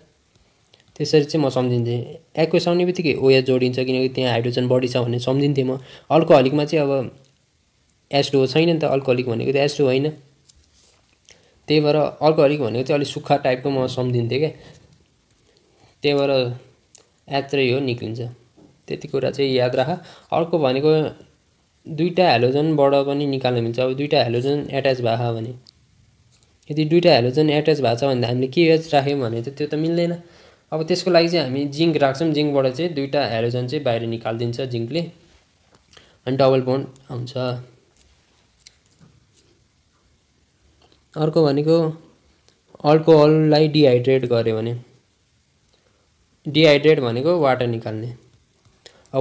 त्यसरी चाहिँ म सम्झिन्थेँ एक्वेस आउने बित्तिकै ओएच जोडिन्छ किनकि त्यहाँ हाइड्रोजन बढी छ भन्ने सम्झिन्थेँ म अल्कोहलिकमा चाहिँ अब एस टू छैन नि त अल्कोहलिक भनेको त एस टू होइन त्यही भएर अर्को अलिक भनेको चाहिँ अलिक सुक्खा टाइपको म सम्झिन्थेँ क्या त्यही भएर यात्रै हो निक्लिन्छ त्यति कुरा चाहिँ याद राख अर्को भनेको दुईवटा हेलोजनबाट पनि निकाल्नु मिल्छ अब दुईवटा हेलोजन एट्याच भएको भने यदि दुईवटा हेलोजन एट्याच भएको छ भने हामीले के एच राख्यौँ भने त त्यो त मिल्दैन अब त्यसको लागि चाहिँ हामी जिङ्क राख्छौँ जिङ्कबाट चाहिँ दुईवटा हेलोजन चाहिँ बाहिर निकालिदिन्छ जिङ्कले अनि डबल बोन्ड आउँछ अर्को भनेको अल्कोहललाई डिहाइड्रेट गर्यो भने डिहाइड्रेट भनेको वाटर निकाल्ने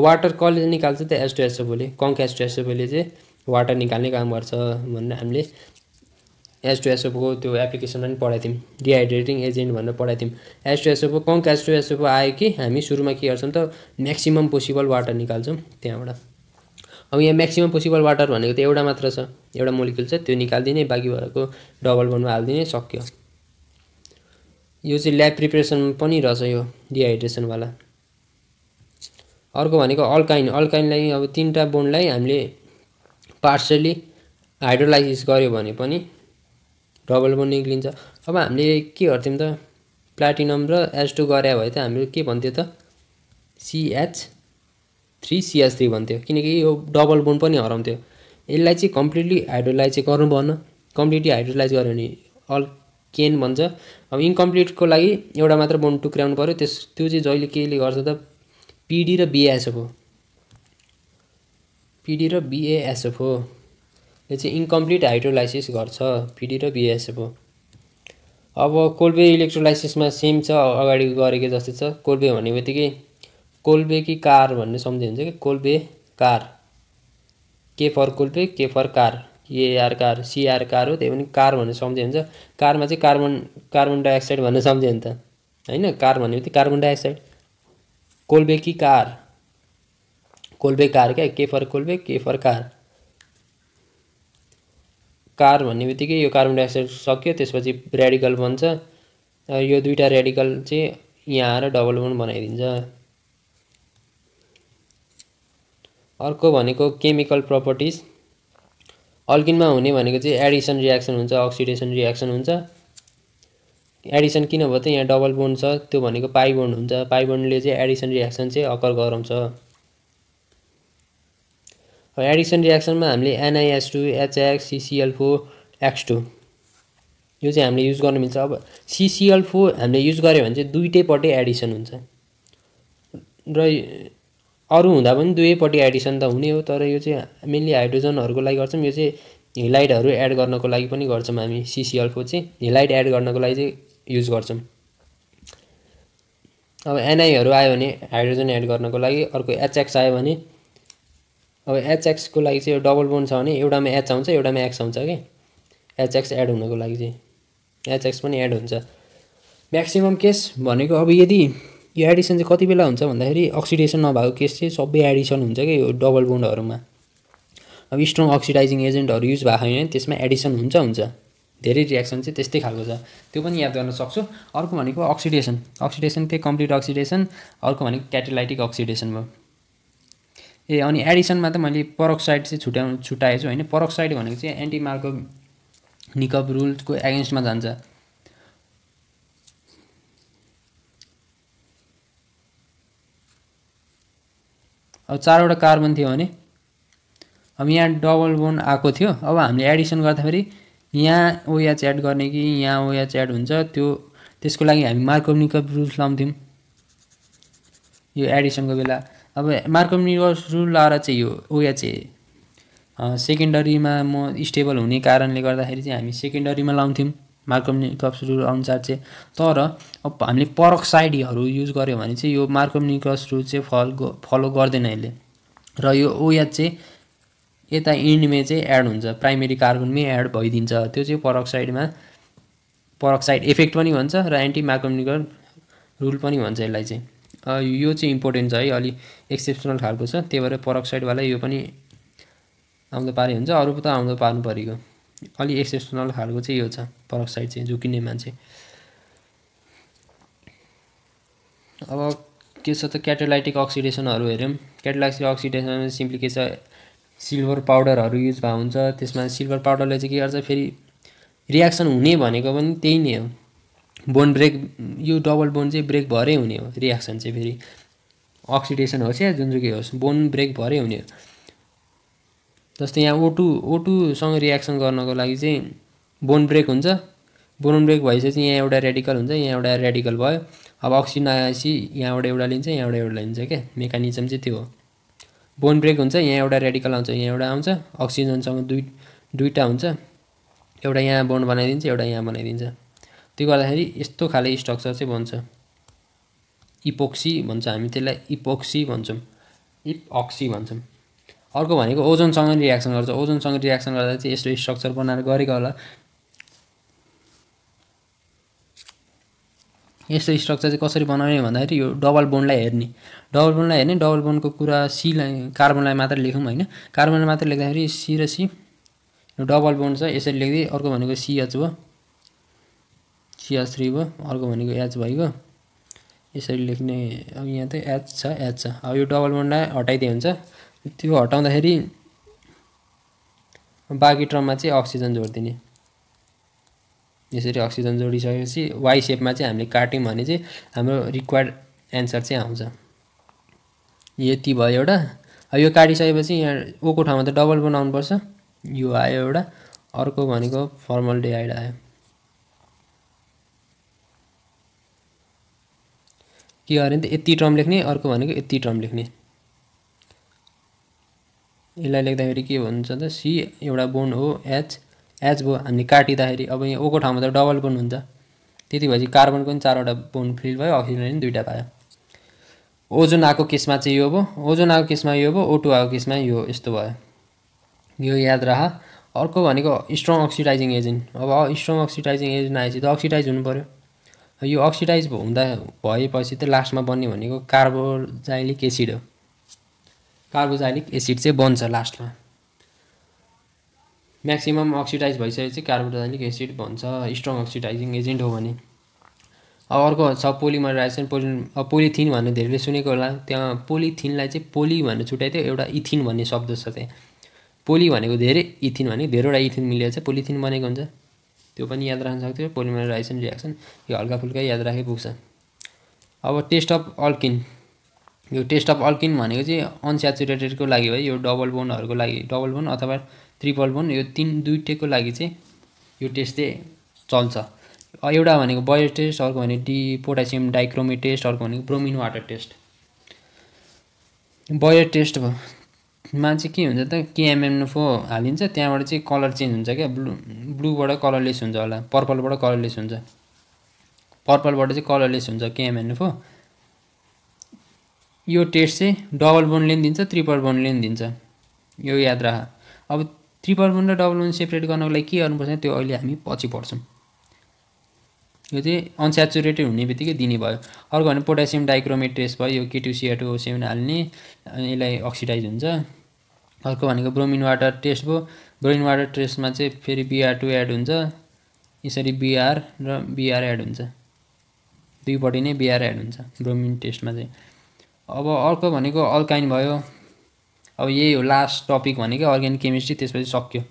वाटर कसले निकाल्छ त एस्टोएसोफोले कङ्क एस्टोएसोफोले चाहिँ वाटर निकाल्ने काम गर्छ भनेर हामीले एस्टोएसोफोको त्यो एप्लिकेसनमा पनि पढाइदिउँ थियौँ डिहाइड्रेटिङ एजेन्ट भनेर पढाइ थियौँ एस्टोएसोफो कङ्क एस्टोएसोफो आयो कि हामी सुरुमा के गर्छौँ त म्याक्सिमम् पोसिबल वाटर निकाल्छौँ त्यहाँबाट अब यहाँ म्याक्सिमम् पोसिबल वाटर भनेको त एउटा मात्र छ एउटा मोलिकुल छ त्यो निकालिदिने बाँकी भएको डबल बनमा हालिदिने सक्यो यो चाहिँ ल्याब प्रिपेरेसन पनि रहेछ यो डिहाइड्रेसनवाला अर्को भनेको अल्काइन अल्काइनलाई अब तिनवटा बोनलाई हामीले पार्सली हाइड्रोलाइसिस गऱ्यो भने पनि डबल बोन निक्लिन्छ अब हामीले के गर्थ्यौँ त प्लाटिनम र एच टू गरे भए त हामीले के भन्थ्यो त सिएच थ्री सिएस थ्री भन्थ्यो किनकि यो डबल बोन पनि हराउँथ्यो यसलाई चाहिँ कम्प्लिटली हाइड्रोलाइज चाहिँ गर्नु भएन कम्प्लिटली हाइड्रोलाइज गर्यो भने अल केन भन्छ अब इन्कम्प्लिटको लागि एउटा मात्र बोन टुक्राउनु पऱ्यो त्यस त्यो चाहिँ जहिले केले गर्छ त पिडी र बिएएसएफ हो पिडी र बिएएसएफ यो चाहिँ इन्कम्प्लिट हाइड्रोलाइसिस गर्छ पिडी र बिएएसएफ अब कोल्बे इलेक्ट्रोलाइसिसमा सेम छ अगाडि गरेको जस्तै छ कोल्बे भन्ने बित्तिकै कोल्बे कि कार भन्ने हुन्छ कि Kolbe car K for Kolbe K for car A R car C R car हो त्यही पनि कार भन्ने सम्झिन्छ कारमा चाहिँ कार्बन कार्बन डाइअक्साइड भन्ने सम्झिन्छ त होइन कार भन्ने बित्तिकै कार्बन डाइअक्साइड कोल्बे कि कार कोल्बे कार क्या K for Kolbe K for car car भन्ने बित्तिकै यो कार्बन डाइअक्साइड सक्यो त्यसपछि रेडिकल बन्छ यो दुइटा रेडिकल चाहिँ यहाँ आएर डबल वन बनाइदिन्छ अर्को भनेको केमिकल प्रपर्टिज अल्किनमा हुने भनेको चाहिँ एडिसन रियाक्सन हुन्छ अक्सिडेसन रियाक्सन हुन्छ एडिसन किन भयो त यहाँ डबल बोन्ड छ त्यो भनेको पाइबोन्ड हुन्छ पाइबोन्डले चाहिँ एडिसन रियाक्सन चाहिँ अकर गराउँछ एडिसन रियाक्सनमा हामीले N I S two H X C C L four X two यो चाहिँ हामीले युज गर्नु मिल्छ अब सिसिएल फोर हामीले युज गऱ्यो भने चाहिँ दुइटैपट्टि एडिसन हुन्छ र अरू हुँदा पनि दुवैपट्टि एडिसन त हुने हो तर यो चाहिँ मेन्ली हाइड्रोजनहरूको लागि गर्छौँ यो चाहिँ हिलाइटहरू एड गर्नको लागि पनि गर्छौँ हामी सिसिएलको चाहिँ हिलाइट एड गर्नको लागि चाहिँ युज गर्छौँ अब एनआईहरू आयो भने हाइड्रोजन एड गर्नको लागि अर्को एचएक्स आयो भने अब एचएक्सको लागि चाहिँ डबल बोन छ भने एउटामा एच आउँछ एउटामा एक्स आउँछ कि एचएक्स एड हुनको लागि चाहिँ एचएक्स पनि एड हुन्छ म्याक्सिमम् केस भनेको अब यदि यो एडिसन चाहिँ कति बेला हुन्छ भन्दाखेरि अक्सिडेसन नभएको केस चाहिँ सबै एडिसन हुन्छ कि यो डबल बोन्डहरूमा अब स्ट्रङ अक्सिडाइजिङ एजेन्टहरू युज भएको छैन त्यसमा एडिसन हुन्छ हुन्छ धेरै रियाक्सन चाहिँ त्यस्तै खालको छ त्यो पनि याद गर्न सक्छु अर्को भनेको अक्सिडेसन अक्सिडेसन त्यही कम्प्लिट अक्सिडेसन अर्को भनेको क्याटेलाइटिक अक्सिडेसन भयो ए अनि एडिसनमा त मैले परोक्साइड चाहिँ छुट्याउनु छु होइन परोक्साइड भनेको चाहिँ एन्टिमार्को निकप रुल्सको एगेन्स्टमा जान्छ अब चारवटा कार्बन थियो भने अब यहाँ डबल बोन आएको थियो अब हामीले एडिसन गर्दाखेरि यहाँ ओएच एड गर्ने कि यहाँ ओएच एड हुन्छ त्यो त्यसको लागि हामी मार्कोनिकप रुल्स लाउँथ्यौँ यो एडिसनको बेला अब मार्कोनिकप रुल लाएर चाहिँ यो ओएच सेकेन्डरीमा म स्टेबल हुने कारणले गर्दाखेरि चाहिँ हामी सेकेन्डरीमा लाउँथ्यौँ मार्कोमनिकप रुल अनुसार चाहिँ तर अब हामीले परोक्साइडहरू युज गऱ्यो भने चाहिँ यो मार्कोमनिकस रुल चाहिँ फल फलो गर्दैन यसले र यो ओया चाहिँ यता इन्डमै चाहिँ एड हुन्छ प्राइमेरी कार्बनमै एड भइदिन्छ त्यो चाहिँ परोक्साइडमा परोक्साइड इफेक्ट पनि भन्छ र एन्टी मार्कोमनिकल रुल पनि भन्छ यसलाई चाहिँ यो चाहिँ इम्पोर्टेन्ट छ है अलिक एक्सेप्सनल खालको छ त्यही भएर परक्साइडवाला यो पनि आउँदो पारे हुन्छ अरू त आउँदो पार्नु परेको अलि एक्सेप्सनल खालको चाहिँ यो छ परोक्साइड चाहिँ झुकिने मान्छे अब के छ त क्याटालाइटिक अक्सिडेसनहरू हेऱ्यौँ क्याटालाइटिक अक्सिडेसन सिम्पली के छ सिल्भर पाउडरहरू युज भएको हुन्छ त्यसमा सिल्भर पाउडरले चाहिँ के गर्छ फेरि रियाक्सन हुने भनेको पनि त्यही नै हो बोन ब्रेक यो डबल बोन चाहिँ ब्रेक भरै हुने हो रियाक्सन चाहिँ फेरि अक्सिडेसन होस् या के होस् बोन ब्रेक भरै हुने हो जस्तै यहाँ ओटु ओटुसँग रियाक्सन गर्नको लागि चाहिँ बोन ब्रेक हुन्छ बोन ब्रेक भइसकेपछि यहाँ एउटा रेडिकल हुन्छ यहाँ एउटा रेडिकल भयो अब अक्सिजन आएपछि यहाँबाट एउटा लिन्छ यहाँबाट एउटा लिन्छ क्या मेकानिजम चाहिँ त्यो हो बोन ब्रेक हुन्छ यहाँ एउटा रेडिकल आउँछ यहाँ एउटा आउँछ अक्सिजनसँग दुई दुईवटा हुन्छ एउटा यहाँ बोन बनाइदिन्छ एउटा यहाँ बनाइदिन्छ त्यो गर्दाखेरि यस्तो खाले स्ट्रक्चर चाहिँ भन्छ इपोक्सी भन्छ हामी त्यसलाई इपोक्सी भन्छौँ इप अक्सी भन्छौँ अर्को भनेको ओजनसँग रियाक्सन गर्छ ओजनसँग रियाक्सन गर्दा चाहिँ यस्तो स्ट्रक्चर बनाएर गरेको होला यस्तो स्ट्रक्चर चाहिँ कसरी बनाउने भन्दाखेरि यो डबल बोन्डलाई हेर्ने डबल बोन्डलाई हेर्ने डबल बोन्डको कुरा सीलाई कार्बनलाई मात्र लेखौँ होइन कार्बनलाई मात्र लेख्दाखेरि सी र सी यो डबल बोन्ड छ यसरी लेख्दै अर्को भनेको सिएच भयो सिएच थ्री भयो अर्को भनेको एच भइगयो यसरी लेख्ने अब यहाँ त एच छ एच छ अब यो डबल बोन्डलाई हटाइदियो हुन्छ त्यो हटाउँदाखेरि बाँकी ट्रममा चाहिँ अक्सिजन जोडिदिने यसरी अक्सिजन जोडिसकेपछि वाइ सेपमा चाहिँ हामीले काट्यौँ भने चाहिँ हाम्रो रिक्वायर्ड एन्सर चाहिँ आउँछ यति भयो एउटा यो काटिसकेपछि यहाँ ओको ठाउँमा त डबल बनाउनुपर्छ यो आयो एउटा अर्को भनेको फर्मल आइड आयो के गर्यो भने त यति ट्रम लेख्ने अर्को भनेको यति ट्रम लेख्ने यसलाई लेख्दाखेरि के हुन्छ त सी एउटा बोन्ड हो एच एच भयो हामीले काटिँदाखेरि अब यहाँ ओको ठाउँमा त डबल बोन्ड हुन्छ त्यति भएपछि कार्बनको पनि चारवटा बोन्ड फिल भयो अक्सिजन पनि दुइटा पायो ओजोन आएको केसमा चाहिँ यो भयो ओजोन आएको केसमा यो भयो ओटु आएको केसमा यो यस्तो भयो यो याद राख अर्को भनेको स्ट्रङ अक्सिडाइजिङ एजेन्ट अब स्ट्रङ अक्सिडाइजिङ एजेन्ट आएपछि त अक्सिडाइज हुनु पऱ्यो यो अक्सिडाइज हुँदा भएपछि त लास्टमा बन्ने भनेको कार्बोजाइलिक एसिड हो कार्बोजाइलिक एसिड चाहिँ बन्छ लास्टमा म्याक्सिमम् अक्सिडाइज भइसकेपछि कार्बोजाइलिक एसिड भन्छ स्ट्रङ अक्सिडाइजिङ एजेन्ट हो भने अब अर्को छ पोलिमराइजेसन पोलि पोलिथिन भनेर धेरैले सुनेको होला त्यहाँ पोलिथिनलाई चाहिँ पोली भनेर छुट्याइदियो एउटा इथिन भन्ने शब्द छ त्यहाँ पोली भनेको धेरै इथिन भने धेरैवटा इथिन मिलेर चाहिँ पोलिथिन बनेको हुन्छ त्यो पनि याद राख्न सक्थ्यो पोलिमराइजेसन रियाक्सन यो हल्का फुल्का याद राखे पुग्छ अब टेस्ट अफ अल्किन यो टेस्ट अफ अल्किन भनेको चाहिँ अनस्याचुरेटेडको लागि भयो यो डबल बोनहरूको लागि डबल बोन अथवा ट्रिपल बोन यो तिन दुइटैको लागि चाहिँ यो टेस्ट चाहिँ चल्छ एउटा भनेको बयो टेस्ट अर्को भनेको डी पोटासियम डाइक्रोमेट टेस्ट अर्को भनेको bromine water test Baeyer test मा चाहिँ के हुन्छ त केएमएनएफओ हालिन्छ त्यहाँबाट चाहिँ कलर चेन्ज हुन्छ क्या ब्लु ब्लूबाट कलरलेस हुन्छ होला पर्पलबाट कलरलेस हुन्छ पर्पलबाट चाहिँ कलरलेस हुन्छ केएमएनएफओ यो टेस्ट चाहिँ डबल बोनले पनि दिन्छ त्रिपल बोनले पनि दिन्छ यो याद राख अब त्रिपल बोन र डबल बोन सेपरेट गर्नको लागि के गर्नुपर्छ त्यो अहिले हामी पछि पढ्छौँ यो चाहिँ अनस्याचुरेटेड हुने बित्तिकै दिने भयो अर्को भने पोटासियम डाइक्रोमेट टेस्ट भयो यो केटुसिएटो सेभेन हाल्ने यसलाई अक्सिडाइज हुन्छ अर्को भनेको ब्रोमिन वाटर टेस्ट भयो ब्रोमिन वाटर टेस्टमा चाहिँ फेरि बिआर टू एड हुन्छ यसरी बिआर र बिआर एड हुन्छ दुईपट्टि नै बिआर एड हुन्छ ब्रोमिन टेस्टमा चाहिँ अब अर्को भनेको अल्काइन भयो अब यही हो लास्ट टपिक भनेको अर्ग्यानिक केमिस्ट्री त्यसपछि सक्यो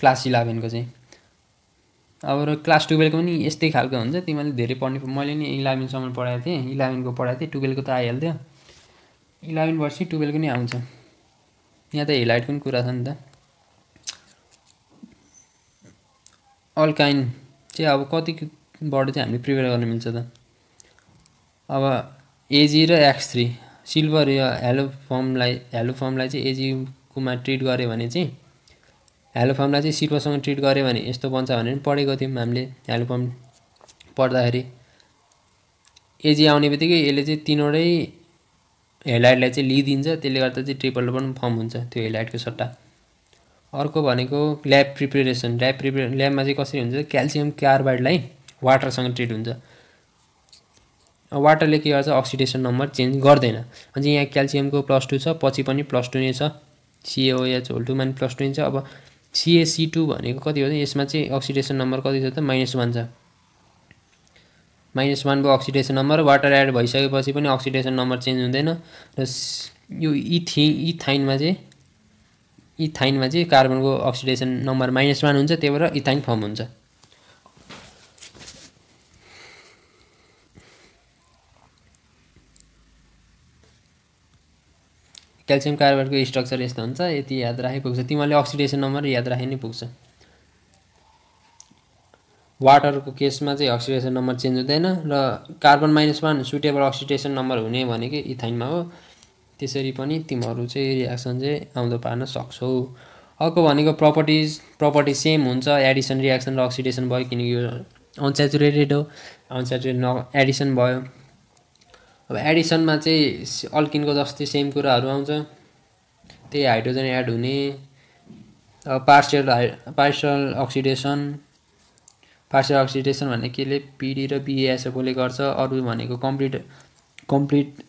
क्लास इलेभेनको चाहिँ अब र क्लास टुवेल्भको पनि यस्तै खालको हुन्छ तिमीले धेरै पढ्ने मैले नि इलेभेनसम्म पढाएको थिएँ इलेभेनको पढाएको थिएँ टुवेल्भको त आइहाल्थ्यो इलेभेन पछि टुवेल्भको नि आउँछ यहाँ त हिलाइटको पनि कुरा छ नि त अल्काइन चाहिँ अब कतिबाट चाहिँ हामीले प्रिपेयर गर्नु मिल्छ त अब एजी र एक्स थ्री सिल्भर यो हेलोफर्मलाई फर्मलाई हेलो फर्मलाई चाहिँ एजीकोमा ट्रिट गऱ्यो भने चाहिँ हेलोफर्मलाई फर्मलाई चाहिँ सिल्भरसँग ट्रिट गऱ्यो भने यस्तो बन्छ भने पनि पढेको थियौँ हामीले हेलोफर्म फर्म पढ्दाखेरि एजी आउने बित्तिकै यसले चाहिँ तिनवटै हेलाइटलाई चाहिँ लिइदिन्छ त्यसले गर्दा चाहिँ ट्रिपल पनि फर्म हुन्छ त्यो हेलाइटको सट्टा अर्को भनेको ल्याब प्रिपेरेसन ल्याब प्रिपेरेसन ल्याबमा चाहिँ कसरी हुन्छ क्याल्सियम कार्बाइडलाई वाटरसँग ट्रिट हुन्छ वाटरले के गर्छ अक्सिडेसन नम्बर चेन्ज गर्दैन अनि यहाँ क्याल्सियमको प्लस टू छ पछि पनि प्लस टू नै छ सिएओएच होल टूमा पनि प्लस टू नै छ अब सिएसी टू भनेको कति हो यसमा चाहिँ अक्सिडेसन नम्बर कति छ त माइनस वान छ माइनस वानको अक्सिडेसन नम्बर वाटर एड भइसकेपछि पनि अक्सिडेसन नम्बर चेन्ज हुँदैन र यो इथि इथाइनमा चाहिँ इथाइनमा चाहिँ कार्बनको अक्सिडेसन नम्बर माइनस वान हुन्छ त्यही भएर इथाइन फर्म हुन्छ क्याल्सियम कार्बोनेटको स्ट्रक्चर यस्तो हुन्छ यति याद राखे पुग्छ तिमीहरूले अक्सिडेसन नम्बर याद राखे नै पुग्छ वाटरको केसमा चाहिँ अक्सिडेसन नम्बर चेन्ज हुँदैन र carbon minus one suitable oxidation number हुने भनेकै इथाइनमा हो त्यसरी पनि तिमीहरू चाहिँ रियाक्सन चाहिँ आउँदो पार्न सक्छौ अर्को भनेको प्रपर्टिज प्रपर्टी सेम हुन्छ एडिसन रियाक्सन र अक्सिडेसन भयो किनकि यो अनस्याचुरेटेड हो अनस्याचुरेट न एडिसन भयो अब एडिसनमा चाहिँ अल्किनको जस्तै सेम कुराहरू आउँछ त्यही हाइड्रोजन एड हुने अब पार्सियल हाइ पार्सियल अक्सिडेसन पार्सियल अक्सिडेसन भने केले पिडी र बिएएसएफओले e e गर्छ अरू भनेको कम्प्लिट कम्प्लिट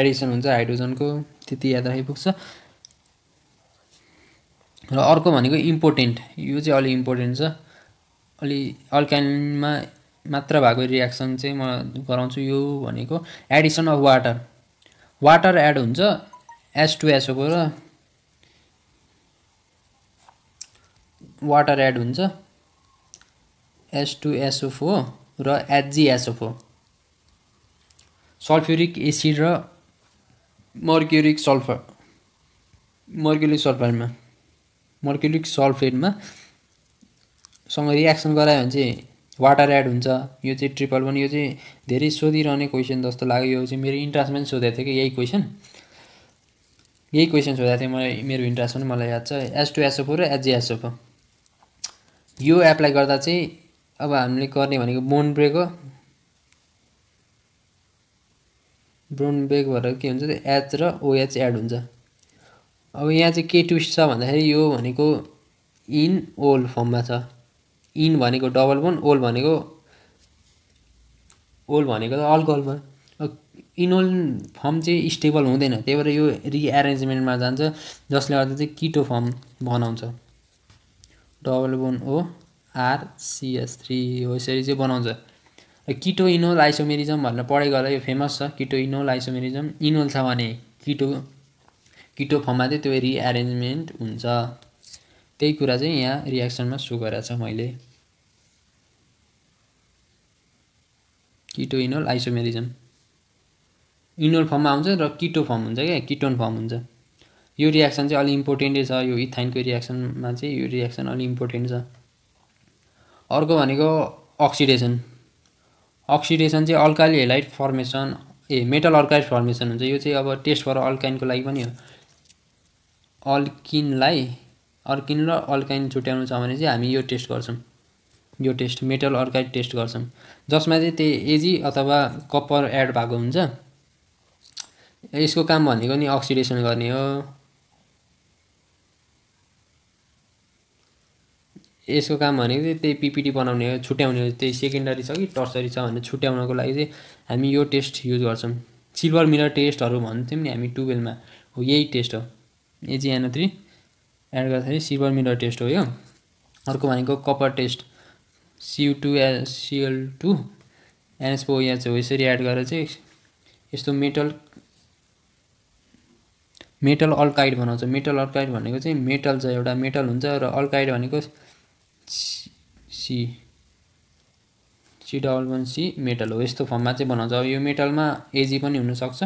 एडिसन हुन्छ हाइड्रोजनको त्यति याद राखिपुग्छ र अर्को भनेको इम्पोर्टेन्ट यो चाहिँ अलिक इम्पोर्टेन्ट छ अलि अल्काइनमा मात्र भएको रियाक्सन चाहिँ म गराउँछु यो भनेको addition of water water add हुन्छ एस टु एसओको र वाटर एड हुन्छ एस टु एसओफो र एचजी एसओफो सल्फ्युरिक एसिड र मर्क्युरिक सल्फर मर्क्युरिक सल्फरमा मर्क्युरिक सल्फेटमा सँग रियाक्सन गरायो भने चाहिँ वाटर एड हुन्छ यो चाहिँ ट्रिपल वान यो चाहिँ धेरै सोधिरहने क्वेसन जस्तो लाग्यो यो चाहिँ मेरो इन्ट्रेस्टमा पनि सोधेको थियो कि यही क्वेसन यही क्वेसन सोधेको थिएँ मलाई मेरो इन्ट्रेस्ट पनि मलाई याद छ एस टु एसओपो र एचजिएसओपो यो एप्लाई गर्दा चाहिँ अब हामीले गर्ने भनेको बोन ब्रेक हो ब्रोन ब्रेक भएर के हुन्छ एच र ओएच एड हुन्छ अब यहाँ चाहिँ के ट्विस्ट छ भन्दाखेरि यो भनेको इन ओल्ड फर्ममा छ इन भनेको डबल बोन ओल भनेको ओल भनेको त अल्कोहल भयो इनोल फर्म चाहिँ स्टेबल हुँदैन त्यही भएर यो रिएरेन्जमेन्टमा जान्छ जसले गर्दा चाहिँ किटो फर्म बनाउँछ double bond O R C S three हो यसरी चाहिँ बनाउँछ किटो इनोल आइसोमेरिजम भनेर पढाइ गर्दा यो फेमस छ किटो इनोल आइसोमेरिजम इनोल छ भने किटो किटो फर्ममा चाहिँ त्यो रिएरेन्जमेन्ट हुन्छ त्यही कुरा चाहिँ यहाँ रिएक्सनमा सो गराएको छ मैले किटो इनोल आइसोमेरिजम इनोल फर्ममा आउँछ र किटो फर्म हुन्छ क्या किटोन फर्म हुन्छ यो रियाक्सन चाहिँ अलि इम्पोर्टेन्टै छ यो इथाइनको रियाक्सनमा चाहिँ यो रियाक्सन अलि इम्पोर्टेन्ट छ अर्को भनेको अक्सिडेसन अक्सिडेसन चाहिँ alkali halide formation a metal अर्काइट फर्मेसन हुन्छ यो चाहिँ अब टेस्ट फर अल्काइनको लागि पनि हो अल्किनलाई अर्किन र अल्काइन छुट्याउनु छ भने चाहिँ हामी यो टेस्ट गर्छौँ यो टेस्ट मेटल अर्काइड टेस्ट गर्छौँ जसमा चाहिँ त्यही एजी अथवा कपर एड भएको हुन्छ यसको काम भनेको नि अक्सिडेसन गर्ने हो यसको काम भनेको चाहिँ त्यही पिपिटी बनाउने हो छुट्याउने हो त्यही सेकेन्डरी छ कि टर्सरी छ भनेर छुट्याउनको लागि चाहिँ हामी यो टेस्ट युज गर्छौँ सिल्भर मिरर टेस्टहरू भन्थ्यौँ नि हामी टुवेल्भमा हो यही टेस्ट हो एजिएनओ थ्री एड गर्दाखेरि सिल्भर मिरर टेस्ट हो यो अर्को भनेको copper test C U two L C L two चाहिँ हो यसरी एड गरेर चाहिँ यस्तो मेटल मेटल अल्काइड बनाउँछ मेटल अल्काइड भनेको चाहिँ मेटल चाहिँ एउटा मेटल हुन्छ र अल्काइड भनेको C C double one C metal हो यस्तो फर्ममा चाहिँ बनाउँछ अब यो मेटलमा एजी पनि हुनसक्छ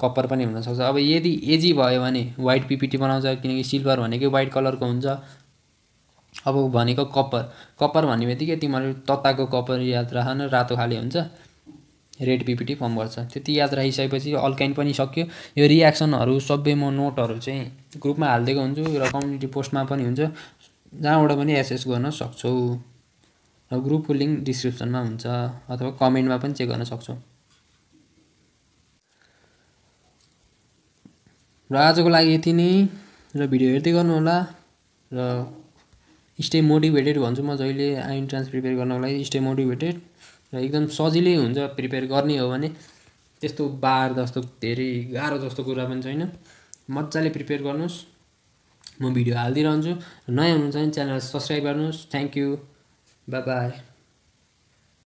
कप्पर पनि हुनसक्छ अब यदि एजी भयो भने वाइट पिपिटी बनाउँछ किनकि सिल्भर भनेकै वाइट कलरको हुन्छ अब भनेको कपर कपर भन्ने बित्तिकै तिमीहरू तत्ताको कपर याद राखन रातो खाले हुन्छ रेड पिपिटी फर्म गर्छ त्यति याद राखिसकेपछि अल्काइन पनि सक्यो यो रियाक्सनहरू सबै म नोटहरू चाहिँ ग्रुपमा हालिदिएको हुन्छु र कम्युनिटी पोस्टमा पनि हुन्छ जहाँबाट पनि एसएस गर्न सक्छौ र ग्रुपको लिङ्क डिस्क्रिप्सनमा हुन्छ अथवा कमेन्टमा पनि चेक गर्न सक्छौ र आजको लागि यति नै र भिडियो हेर्दै गर्नुहोला र स्टे मोटिभेटेड भन्छु म जहिले इन्ट्रान्स प्रिपेयर गर्नको लागि स्टे मोटिभेटेड र एकदम सजिलै हुन्छ प्रिपेयर गर्ने हो भने त्यस्तो बार जस्तो धेरै गाह्रो जस्तो कुरा पनि छैन मजाले प्रिपेयर गर्नुहोस् म भिडियो हालिदिइरहन्छु नयाँ हुनुहुन्छ भने च्यानल सब्सक्राइब गर्नुहोस् थ्याङ्क यू बाई बाई